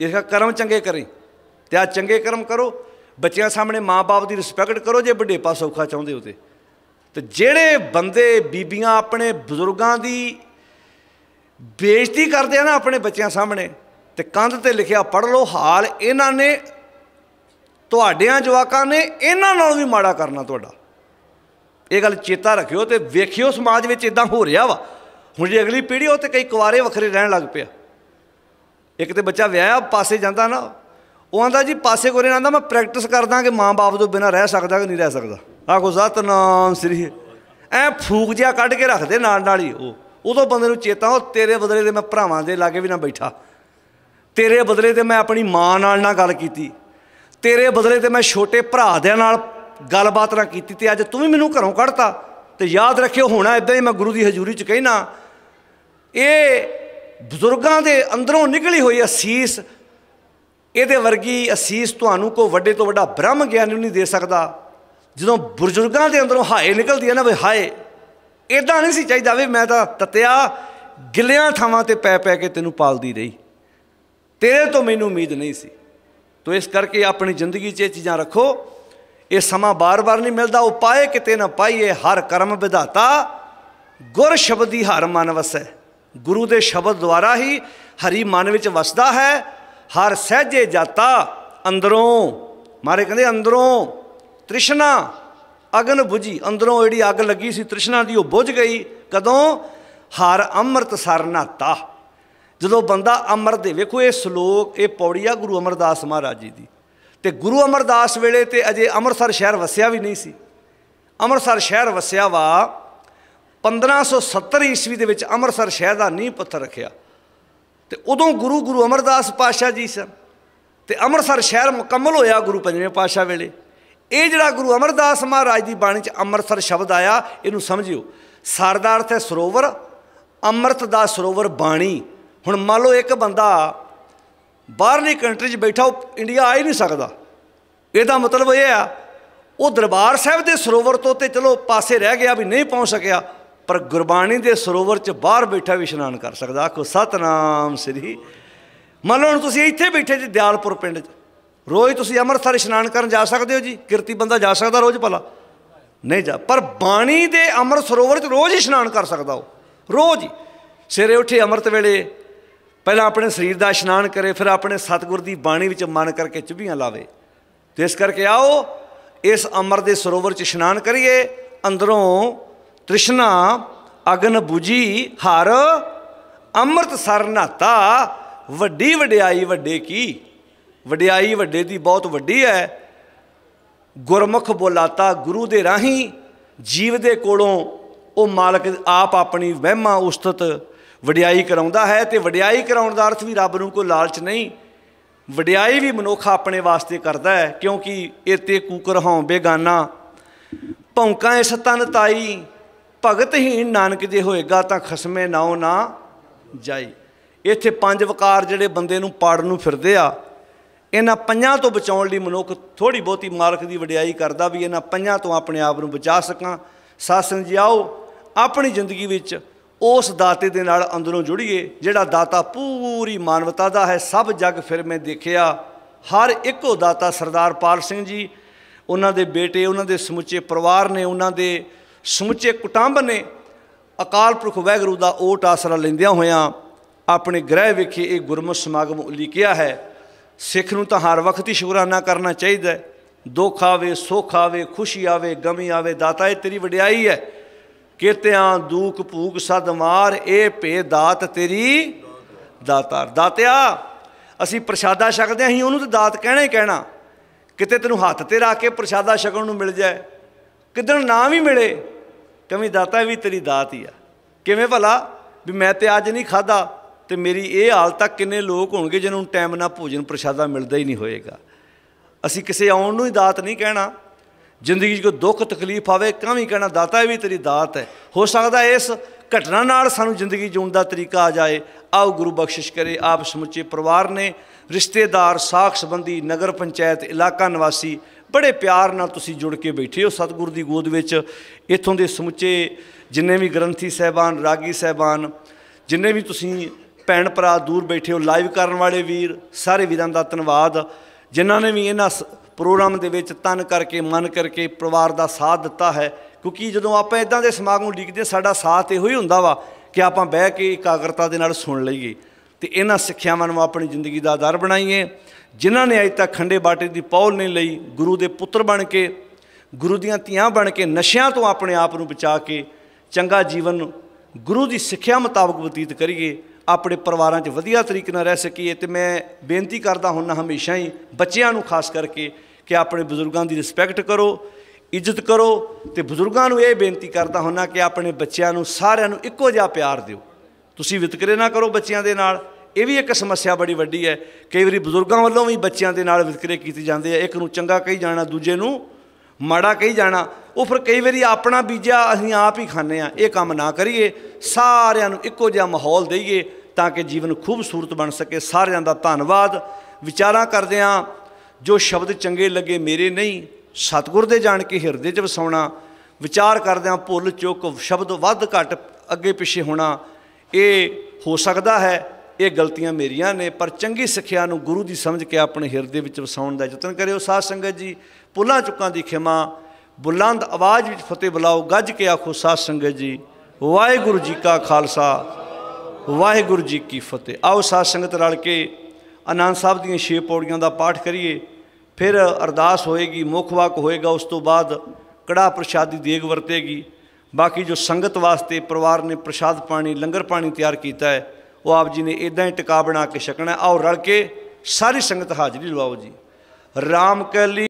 ਇਸ ਦਾ ਕਰਮ ਚੰਗੇ ਕਰੇ ਤੇ ਆ ਚੰਗੇ ਕਰਮ ਕਰੋ ਬੱਚਿਆਂ ਸਾਹਮਣੇ ਮਾਪੇ ਦੀ ਰਿਸਪੈਕਟ ਕਰੋ ਜੇ ਵੱਡੇਪਾ ਸੌਖਾ ਚਾਹੁੰਦੇ ਹੋ ਤੇ ਤੇ ਜਿਹੜੇ ਬੰਦੇ ਬੀਬੀਆਂ ਆਪਣੇ ਬਜ਼ੁਰਗਾਂ ਦੀ ਬੇਇੱਜ਼ਤੀ ਕਰਦੇ ਆ ਨਾ ਆਪਣੇ ਬੱਚਿਆਂ ਸਾਹਮਣੇ ਤੇ ਕੰਧ ਤੇ ਲਿਖਿਆ ਪੜ ਲਓ ਹਾਲ ਇਹਨਾਂ ਨੇ ਤੁਹਾਡਿਆਂ ਜਵਾਕਾਂ ਨੇ ਇਹਨਾਂ ਨਾਲ ਵੀ ਮਾੜਾ ਕਰਨਾ ਤੁਹਾਡਾ ਇਹ ਗੱਲ ਚੇਤਾ ਰੱਖਿਓ ਤੇ ਵੇਖਿਓ ਸਮਾਜ ਵਿੱਚ ਇਦਾਂ ਹੋ ਰਿਹਾ ਵਾ ਹੁਣ ਜੇ ਅਗਲੀ ਪੀੜ੍ਹੀ ਉਹ ਤੇ ਕਈ ਕੁਵਾਰੇ ਵੱਖਰੇ ਰਹਿਣ ਲੱਗ ਪਿਆ ਇੱਕ ਤੇ ਬੱਚਾ ਵਿਆਹ ਪਾਸੇ ਜਾਂਦਾ ਨਾ ਉਹ ਆਂਦਾ ਜੀ ਪਾਸੇ ਕੋਰੇ ਆਂਦਾ ਮੈਂ ਪ੍ਰੈਕਟਿਸ ਕਰਦਾ ਕਿ ਮਾਂ-ਬਾਪ ਤੋਂ ਬਿਨਾ ਰਹਿ ਸਕਦਾ ਕਿ ਨਹੀਂ ਰਹਿ ਸਕਦਾ ਆਖੋ ਸਤਨਾਮ ਸ੍ਰੀ ਐ ਫੂਕ ਜਿਆ ਕੱਢ ਕੇ ਰੱਖਦੇ ਨਾਲ ਨਾਲ ਹੀ ਉਹ ਉਦੋਂ ਬੰਦੇ ਨੂੰ ਚੇਤਾ ਹੋ ਤੇਰੇ ਬਦਲੇ ਤੇ ਮੈਂ ਭਰਾਵਾਂ ਦੇ ਲਾਗੇ ਵੀ ਨਾ ਬੈਠਾ ਤੇਰੇ ਬਦਲੇ ਤੇ ਮੈਂ ਆਪਣੀ ਮਾਂ ਨਾਲ ਨਾ ਗੱਲ ਕੀਤੀ ਤੇਰੇ ਬਦਲੇ ਤੇ ਮੈਂ ਛੋਟੇ ਭਰਾ ਦੇ ਨਾਲ ਗੱਲਬਾਤ ਨਾ ਕੀਤੀ ਤੇ ਅੱਜ ਤੂੰ ਵੀ ਮੈਨੂੰ ਘਰੋਂ ਕੱਢਤਾ ਤੇ ਯਾਦ ਰੱਖਿਓ ਹੋਣਾ ਇਦਾਂ ਹੀ ਮੈਂ ਗੁਰੂ ਦੀ ਹਜ਼ੂਰੀ 'ਚ ਕਹਿਣਾ ਇਹ ਬਜ਼ੁਰਗਾਂ ਦੇ ਅੰਦਰੋਂ ਨਿਕਲੀ ਹੋਈ ਅਸੀਸ ਇਹਦੇ ਵਰਗੀ ਅਸੀਸ ਤੁਹਾਨੂੰ ਕੋ ਵੱਡੇ ਤੋਂ ਵੱਡਾ ਬ੍ਰਹਮ ਗਿਆਨੀ ਨਹੀਂ ਦੇ ਸਕਦਾ ਜਦੋਂ ਬਜ਼ੁਰਗਾਂ ਦੇ ਅੰਦਰੋਂ ਹਾਏ ਨਿਕਲਦੀ ਹੈ ਨਾ ਵੇ ਹਾਏ ਇਦਾਂ ਨਹੀਂ ਸੀ ਚਾਹੀਦਾ ਵੀ ਮੈਂ ਤਾਂ ਤਤਿਆ ਗਿਲਿਆਂ ਥਾਵਾਂ ਤੇ ਪੈ ਪੈ ਕੇ ਤੈਨੂੰ ਪਾਲਦੀ ਰਹੀ ਤੇਰੇ ਤੋਂ ਮੈਨੂੰ ਉਮੀਦ ਨਹੀਂ ਸੀ ਤੋ ਇਸ ਕਰਕੇ ਆਪਣੀ ਜ਼ਿੰਦਗੀ 'ਚ ਇਹ ਚੀਜ਼ਾਂ ਰੱਖੋ ਇਹ ਸਮਾਂ ਬਾਰ-ਬਾਰ ਨਹੀਂ ਮਿਲਦਾ ਉਪਾਏ ਕਿਤੇ ਨਾ ਪਾਈਏ ਹਰ ਕਰਮ ਵਿਧਾਤਾ ਗੁਰ ਸ਼ਬਦ ਦੀ ਹਰ ਮਨ ਵਸੈ ਗੁਰੂ ਦੇ ਸ਼ਬਦ ਦੁਆਰਾ ਹੀ ਹਰੀ ਮਨ ਵਿੱਚ ਵਸਦਾ ਹੈ ਹਰ ਸਹਿਜੇ ਜਾਤਾ ਅੰਦਰੋਂ ਮਾਰੇ ਕਹਿੰਦੇ ਅੰਦਰੋਂ ਤ੍ਰਿਸ਼ਨਾ ਅਗਨ 부ਜੀ ਅੰਦਰੋਂ ਜਿਹੜੀ ਅੱਗ ਲੱਗੀ ਸੀ ਤ੍ਰਿਸ਼ਨਾ ਦੀ ਉਹ ਬੁਝ ਗਈ ਕਦੋਂ ਹਰ ਅੰਮ੍ਰਿਤ ਸਰ ਨਾਤਾ ਜਦੋਂ ਬੰਦਾ ਅੰਮ੍ਰਿਤ ਦੇ ਵੇਖੋ ਇਹ ਸ਼ਲੋਕ ਇਹ ਪੌੜੀ ਆ ਗੁਰੂ ਅਮਰਦਾਸ ਮਹਾਰਾਜ ਜੀ ਦੀ ਤੇ ਗੁਰੂ ਅਮਰਦਾਸ ਵੇਲੇ ਤੇ ਅਜੇ ਅੰਮ੍ਰਿਤਸਰ ਸ਼ਹਿਰ ਵਸਿਆ ਵੀ ਨਹੀਂ ਸੀ ਅੰਮ੍ਰਿਤਸਰ ਸ਼ਹਿਰ ਵਸਿਆ ਵਾ 1570 ਈਸਵੀ ਦੇ ਵਿੱਚ ਅੰਮ੍ਰਿਤਸਰ ਸ਼ਹਿਰ ਦਾ ਨੀਂਹ ਪੱਥਰ ਰੱਖਿਆ ਤੇ ਉਦੋਂ ਗੁਰੂ ਗੁਰੂ ਅਮਰਦਾਸ ਪਾਸ਼ਾ ਜੀ ਸਨ ਤੇ ਅੰਮ੍ਰਿਤਸਰ ਸ਼ਹਿਰ ਮੁਕੰਮਲ ਹੋਇਆ ਗੁਰੂ ਪੰਜਵੇਂ ਪਾਸ਼ਾ ਵੇਲੇ ਇਹ ਜਿਹੜਾ ਗੁਰੂ ਅਮਰਦਾਸ ਮਹਾਰਾਜ ਦੀ ਬਾਣੀ 'ਚ ਅੰਮ੍ਰਿਤਸਰ ਸ਼ਬਦ ਆਇਆ ਇਹਨੂੰ ਸਮਝਿਓ ਸਰ ਦਾ ਅਰਥ ਹੈ ਸਰੋਵਰ ਅੰਮ੍ਰਿਤ ਦਾ ਸਰੋਵਰ ਬਾਣੀ ਹੁਣ ਮੰਨ ਲਓ ਇੱਕ ਬੰਦਾ ਬਾਹਰਲੀ ਕੰਟਰੀ 'ਚ ਬੈਠਾ ਉਹ ਇੰਡੀਆ ਆ ਹੀ ਨਹੀਂ ਸਕਦਾ ਇਹਦਾ ਮਤਲਬ ਇਹ ਆ ਉਹ ਦਰਬਾਰ ਸਾਹਿਬ ਦੇ ਸਰੋਵਰ ਤੋਂ ਤੇ ਚਲੋ ਪਾਸੇ ਰਹਿ ਗਿਆ ਵੀ ਨਹੀਂ ਪਹੁੰਚ ਸਕਿਆ ਪਰ ਗੁਰਬਾਣੀ ਦੇ ਸਰੋਵਰ 'ਚ ਬਾਹਰ ਬੈਠਾ ਵੀ ਇਸ਼ਨਾਨ ਕਰ ਸਕਦਾ ਆਖੋ ਸਤਨਾਮ ਸ੍ਰੀ ਮੰਨ ਲਓ ਤੁਸੀਂ ਇੱਥੇ ਬੈਠੇ ਜੀ ਦਿਆਲਪੁਰ ਪਿੰਡ 'ਚ ਰੋਜ਼ ਤੁਸੀਂ ਅੰਮ੍ਰਿਤਸਰ ਇਸ਼ਨਾਨ ਕਰਨ ਜਾ ਸਕਦੇ ਹੋ ਜੀ ਕਿਰਤੀ ਬੰਦਾ ਜਾ ਸਕਦਾ ਰੋਜ਼ ਭਲਾ ਨਹੀਂ ਜਾ ਪਰ ਬਾਣੀ ਦੇ ਅੰਮ੍ਰਿਤ ਸਰੋਵਰ 'ਚ ਰੋਜ਼ ਇਸ਼ਨਾਨ ਕਰ ਸਕਦਾ ਉਹ ਰੋਜ਼ ਸਵੇਰੇ ਉੱਠੇ ਅੰਮ੍ਰਿਤ ਵੇਲੇ ਪਹਿਲਾਂ ਆਪਣੇ ਸਰੀਰ ਦਾ ਇਸ਼ਨਾਨ ਕਰੇ ਫਿਰ ਆਪਣੇ ਸਤਿਗੁਰ ਦੀ ਬਾਣੀ ਵਿੱਚ ਮਨ ਕਰਕੇ ਚੁਭੀਆਂ ਲਾਵੇ ਤੇ ਇਸ ਕਰਕੇ ਆਓ ਇਸ ਅਮਰ ਦੇ ਸਰੋਵਰ 'ਚ ਇਸ਼ਨਾਨ ਕਰੀਏ ਅੰਦਰੋਂ ਤ੍ਰਿਸ਼ਨਾ ਅਗਨ 부ਜੀ ਹਰ ਅੰਮ੍ਰਿਤ ਸਰ ਨਾਤਾ ਵੱਡੀ ਵਡਿਆਈ ਵੱਡੇ ਕੀ ਵਡਿਆਈ ਵੱਡੇ ਦੀ ਬਹੁਤ ਵੱਡੀ ਹੈ ਗੁਰਮੁਖ ਬੋਲਾਤਾ ਗੁਰੂ ਦੇ ਰਾਹੀ ਜੀਵ ਦੇ ਕੋਲੋਂ ਉਹ ਮਾਲਕ ਆਪ ਆਪਣੀ ਵਹਿਮਾ ਉਸਤਤ ਵਡਿਆਈ ਕਰਾਉਂਦਾ ਹੈ ਤੇ ਵਡਿਆਈ ਕਰਾਉਣ ਦਾ ਅਰਥ ਵੀ ਰੱਬ ਨੂੰ ਕੋਈ ਲਾਲਚ ਨਹੀਂ ਵਡਿਆਈ ਵੀ ਮਨੁੱਖ ਆਪਣੇ ਵਾਸਤੇ ਕਰਦਾ ਹੈ ਕਿਉਂਕਿ ਇਤੇ ਕੂਕਰ ਹਾਂ ਬੇਗਾਨਾ ਭੌਂਕਾਂ ਇਸ ਤਨ ਤਾਈ ਭਗਤ ਹੀ ਨਾਨਕ ਜੇ ਹੋਏਗਾ ਤਾਂ ਖਸਮੇ ਨਾਉ ਨਾ ਜਾਈ ਇੱਥੇ ਪੰਜ ਵਕਾਰ ਜਿਹੜੇ ਬੰਦੇ ਨੂੰ ਪਾੜਨ ਨੂੰ ਫਿਰਦੇ ਆ ਇਹਨਾਂ ਪੰਜਾਂ ਤੋਂ ਬਚਾਉਣ ਲਈ ਮਨੁੱਖ ਥੋੜੀ ਬਹੁਤੀ ਮਾਲਕ ਦੀ ਵਡਿਆਈ ਕਰਦਾ ਵੀ ਇਹਨਾਂ ਪੰਜਾਂ ਤੋਂ ਆਪਣੇ ਆਪ ਨੂੰ ਬਚਾ ਸਕਾਂ ਸਾਸਨ ਜੀ ਆਓ ਆਪਣੀ ਜ਼ਿੰਦਗੀ ਵਿੱਚ ਉਸ ਦਾਤੇ ਦੇ ਨਾਲ ਅੰਦਰੋਂ ਜੁੜੀਏ ਜਿਹੜਾ ਦਾਤਾ ਪੂਰੀ ਮਾਨਵਤਾ ਦਾ ਹੈ ਸਭ ਜੱਗ ਫਿਰ ਮੈਂ ਦੇਖਿਆ ਹਰ ਇੱਕੋ ਦਾਤਾ ਸਰਦਾਰ ਪਾਲ ਸਿੰਘ ਜੀ ਉਹਨਾਂ ਦੇ ਬੇਟੇ ਉਹਨਾਂ ਦੇ ਸਮੁੱਚੇ ਪਰਿਵਾਰ ਨੇ ਉਹਨਾਂ ਦੇ ਸਮੁੱਚੇ ਕੁਟੰਬ ਨੇ ਅਕਾਲ ਪੁਰਖ ਵੈਗਰੂ ਦਾ ਓਟ ਆਸਰਾ ਲੈਂਦਿਆਂ ਹੋਇਆਂ ਆਪਣੇ ਗ੍ਰਹਿ ਵਿਖੇ ਇਹ ਗੁਰਮਤਿ ਸਮਾਗਮ ਉਲੀਕਿਆ ਹੈ ਸਿੱਖ ਨੂੰ ਤਾਂ ਹਰ ਵਕਤ ਹੀ ਸ਼ੁਕਰਾਨਾ ਕਰਨਾ ਚਾਹੀਦਾ ਹੈ ਦੁੱਖ ਆਵੇ ਸੁੱਖ ਆਵੇ ਖੁਸ਼ੀ ਆਵੇ ਗਮੀ ਆਵੇ ਦਾਤਾ ਇਹ ਤੇਰੀ ਵਡਿਆਈ ਹੈ ਕਿਤਿਆਂ ਦੂਖ ਭੂਖ ਸਦਮਾਰ ਇਹ ਭੇ ਦਾਤ ਤੇਰੀ ਦਾਤਾਰ ਦਾਤਿਆ ਅਸੀਂ ਪ੍ਰਸ਼ਾਦਾ ਛਕਦੇ ਆਂ ਹੀ ਉਹਨੂੰ ਤਾਂ ਦਾਤ ਕਹਿਣਾ ਹੀ ਕਹਿਣਾ ਕਿਤੇ ਤੈਨੂੰ ਹੱਥ ਤੇ ਰੱਖ ਕੇ ਪ੍ਰਸ਼ਾਦਾ ਛਕਣ ਨੂੰ ਮਿਲ ਜਾਏ ਕਿਦਣ ਨਾ ਵੀ ਮਿਲੇ ਕਮੀ ਦਾਤਾ ਵੀ ਤੇਰੀ ਦਾਤ ਹੀ ਆ ਕਿਵੇਂ ਭਲਾ ਵੀ ਮੈਂ ਤੇ ਅੱਜ ਨਹੀਂ ਖਾਦਾ ਤੇ ਮੇਰੀ ਇਹ ਹਾਲਤ ਆ ਕਿੰਨੇ ਲੋਕ ਹੋਣਗੇ ਜਿਨ੍ਹਾਂ ਨੂੰ ਟਾਈਮ ਨਾਲ ਭੋਜਨ ਪ੍ਰਸ਼ਾਦਾ ਮਿਲਦਾ ਹੀ ਨਹੀਂ ਹੋਏਗਾ ਅਸੀਂ ਕਿਸੇ ਆਉਣ ਨੂੰ ਹੀ ਦਾਤ ਨਹੀਂ ਕਹਿਣਾ ਜ਼ਿੰਦਗੀ 'ਚ ਕੋਈ ਦੁੱਖ ਤਕਲੀਫ ਆਵੇ ਕਾਂ ਵੀ ਕਹਿਣਾ ਦਾਤਾ ਇਹ ਵੀ ਤੇਰੀ ਦਾਤ ਹੈ ਹੋ ਸਕਦਾ ਇਸ ਘਟਨਾ ਨਾਲ ਸਾਨੂੰ ਜ਼ਿੰਦਗੀ ਜਿਉਣ ਦਾ ਤਰੀਕਾ ਆ ਜਾਏ ਆਓ ਗੁਰੂ ਬਖਸ਼ਿਸ਼ ਕਰੇ ਆਪ ਸਮੁੱਚੇ ਪਰਿਵਾਰ ਨੇ ਰਿਸ਼ਤੇਦਾਰ ਸਾਖ ਸੰਬੰਧੀ ਨਗਰ ਪੰਚਾਇਤ ਇਲਾਕਾ ਨਿਵਾਸੀ ਬੜੇ ਪਿਆਰ ਨਾਲ ਤੁਸੀਂ ਜੁੜ ਕੇ ਬੈਠੇ ਹੋ ਸਤਿਗੁਰ ਦੀ ਗੋਦ ਵਿੱਚ ਇੱਥੋਂ ਦੇ ਸਮੁੱਚੇ ਜਿੰਨੇ ਵੀ ਗ੍ਰੰਥੀ ਸਹਿਬਾਨ ਰਾਗੀ ਸਹਿਬਾਨ ਜਿੰਨੇ ਵੀ ਤੁਸੀਂ ਭੈਣ ਭਰਾ ਦੂਰ ਬੈਠੇ ਹੋ ਲਾਈਵ ਕਰਨ ਵਾਲੇ ਵੀਰ ਸਾਰੇ ਵੀਰਾਂ ਦਾ ਧੰਨਵਾਦ ਜਿਨ੍ਹਾਂ ਨੇ ਵੀ ਇਹਨਾਂ ਪ੍ਰੋਗਰਾਮ ਦੇ ਵਿੱਚ ਤਨ ਕਰਕੇ ਮਨ ਕਰਕੇ ਪਰਿਵਾਰ ਦਾ ਸਾਥ ਦਿੱਤਾ ਹੈ ਕਿਉਂਕਿ ਜਦੋਂ ਆਪਾਂ ਇਦਾਂ ਦੇ ਸਮਾਗਮ ਲਿਖਦੇ ਸਾਡਾ ਸਾਥ ਇਹੋ ਹੀ ਹੁੰਦਾ ਵਾ ਕਿ ਆਪਾਂ ਬਹਿ ਕੇ ਇਕਾਗਰਤਾ ਦੇ ਨਾਲ ਸੁਣ ਲਈਏ ਤੇ ਇਹਨਾਂ ਸਿੱਖਿਆਵਾਂ ਨੂੰ ਆਪਣੀ ਜ਼ਿੰਦਗੀ ਦਾ ਆਧਾਰ ਬਣਾਈਏ ਜਿਨ੍ਹਾਂ ਨੇ ਅਜ ਤੱਕ ਖੰਡੇ ਬਾਟੇ ਦੀ ਪੌਲ ਨਹੀਂ ਲਈ ਗੁਰੂ ਦੇ ਪੁੱਤਰ ਬਣ ਕੇ ਗੁਰੂ ਦੀਆਂ ਧੀਆਂ ਬਣ ਕੇ ਨਸ਼ਿਆਂ ਤੋਂ ਆਪਣੇ ਆਪ ਨੂੰ ਬਚਾ ਕੇ ਚੰਗਾ ਜੀਵਨ ਗੁਰੂ ਦੀ ਸਿੱਖਿਆ ਮੁਤਾਬਕ ਬਤੀਤ ਕਰੀਏ ਆਪਣੇ ਪਰਿਵਾਰਾਂ 'ਚ ਵਧੀਆ ਤਰੀਕੇ ਨਾਲ ਰਹਿ ਸਕੀਏ ਤੇ ਮੈਂ ਬੇਨਤੀ ਕਰਦਾ ਹੁੰਨਾ ਹਮੇਸ਼ਾ ਹੀ ਬੱਚਿਆਂ ਨੂੰ ਖਾਸ ਕਰਕੇ ਕਿ ਆਪਣੇ ਬਜ਼ੁਰਗਾਂ ਦੀ ਰਿਸਪੈਕਟ ਕਰੋ ਇੱਜ਼ਤ ਕਰੋ ਤੇ ਬਜ਼ੁਰਗਾਂ ਨੂੰ ਇਹ ਬੇਨਤੀ ਕਰਦਾ ਹੁੰਨਾ ਕਿ ਆਪਣੇ ਬੱਚਿਆਂ ਨੂੰ ਸਾਰਿਆਂ ਨੂੰ ਇੱਕੋ ਜਿਹਾ ਪਿਆਰ ਦਿਓ ਤੁਸੀਂ ਵਿਤਕਰੇ ਨਾ ਕਰੋ ਬੱਚਿਆਂ ਦੇ ਨਾਲ ਇਹ ਵੀ ਇੱਕ ਸਮੱਸਿਆ ਬੜੀ ਵੱਡੀ ਹੈ ਕਈ ਵਾਰੀ ਬਜ਼ੁਰਗਾਂ ਵੱਲੋਂ ਵੀ ਬੱਚਿਆਂ ਦੇ ਨਾਲ ਵਿਤਕਰੇ ਕੀਤੇ ਜਾਂਦੇ ਆ ਇੱਕ ਨੂੰ ਚੰਗਾ ਕਹੀ ਜਾਣਾ ਦੂਜੇ ਨੂੰ ਮਾੜਾ ਕਹੀ ਜਾਣਾ ਉਹ ਫਿਰ ਕਈ ਵਾਰੀ ਆਪਣਾ ਬੀਜਾ ਅਸੀਂ ਆਪ ਹੀ ਖਾਂਦੇ ਆ ਇਹ ਕੰਮ ਨਾ ਕਰੀਏ ਸਾਰਿਆਂ ਨੂੰ ਇੱਕੋ ਜਿਹਾ ਮਾਹੌਲ ਦਈਏ ਤਾਂ ਕਿ ਜੀਵਨ ਖੂਬਸੂਰਤ ਬਣ ਸਕੇ ਸਾਰਿਆਂ ਦਾ ਧੰਨਵਾਦ ਵਿਚਾਰਾਂ ਕਰਦੇ ਆ ਜੋ ਸ਼ਬਦ ਚੰਗੇ ਲੱਗੇ ਮੇਰੇ ਨਹੀਂ ਸਤਗੁਰ ਦੇ ਜਾਣ ਕੇ ਹਿਰਦੇ 'ਚ ਵਸਾਉਣਾ ਵਿਚਾਰ ਕਰਦੇ ਆ ਭੁੱਲ ਚੁੱਕ ਸ਼ਬਦ ਵੱਧ ਘਟ ਅੱਗੇ ਪਿੱਛੇ ਹੋਣਾ ਇਹ ਹੋ ਸਕਦਾ ਹੈ ਇਹ ਗਲਤੀਆਂ ਮੇਰੀਆਂ ਨੇ ਪਰ ਚੰਗੀ ਸਿੱਖਿਆ ਨੂੰ ਗੁਰੂ ਦੀ ਸਮਝ ਕੇ ਆਪਣੇ ਹਿਰਦੇ ਵਿੱਚ ਵਸਾਉਣ ਦਾ ਯਤਨ ਕਰਿਓ ਸਾਧ ਸੰਗਤ ਜੀ ਪੁੱਲਾਂ ਚੁੱਕਾਂ ਦੀ ਖਿਮਾ ਬੁਲੰਦ ਆਵਾਜ਼ ਵਿੱਚ ਫਤਿਹ ਬੁਲਾਓ ਗੱਜ ਕੇ ਆਖੋ ਸਾਧ ਸੰਗਤ ਜੀ ਵਾਹਿਗੁਰੂ ਜੀ ਕਾ ਖਾਲਸਾ ਵਾਹਿਗੁਰੂ ਜੀ ਕੀ ਫਤਿਹ ਆਓ ਸਾਧ ਸੰਗਤ ਰਲ ਕੇ ਆਨੰਦ ਸਾਹਿਬ ਦੀਆਂ ਛੇ ਪੌੜੀਆਂ ਦਾ ਪਾਠ ਕਰੀਏ ਫਿਰ ਅਰਦਾਸ ਹੋਏਗੀ ਮੁੱਖ ਵਾਕ ਹੋਏਗਾ ਉਸ ਤੋਂ ਬਾਅਦ ਕੜਾ ਪ੍ਰਸ਼ਾਦੀ ਦੇਗ ਵਰਤੇਗੀ ਬਾਕੀ ਜੋ ਸੰਗਤ ਵਾਸਤੇ ਪਰਿਵਾਰ ਨੇ ਪ੍ਰਸ਼ਾਦ ਪਾਣੀ ਲੰਗਰ ਪਾਣੀ ਤਿਆਰ ਕੀਤਾ ਹੈ ਉਹ ਆਪ ਜੀ ਨੇ ਇਦਾਂ ਹੀ ਟਿਕਾ ਬਣਾ ਕੇ ਛਕਣਾ ਆਓ ਰਲ ਕੇ ਸਾਰੀ ਸੰਗਤ ਹਾਜ਼ਰੀ ਲਵਾਓ ਜੀ ਰਾਮ ਕਹਿ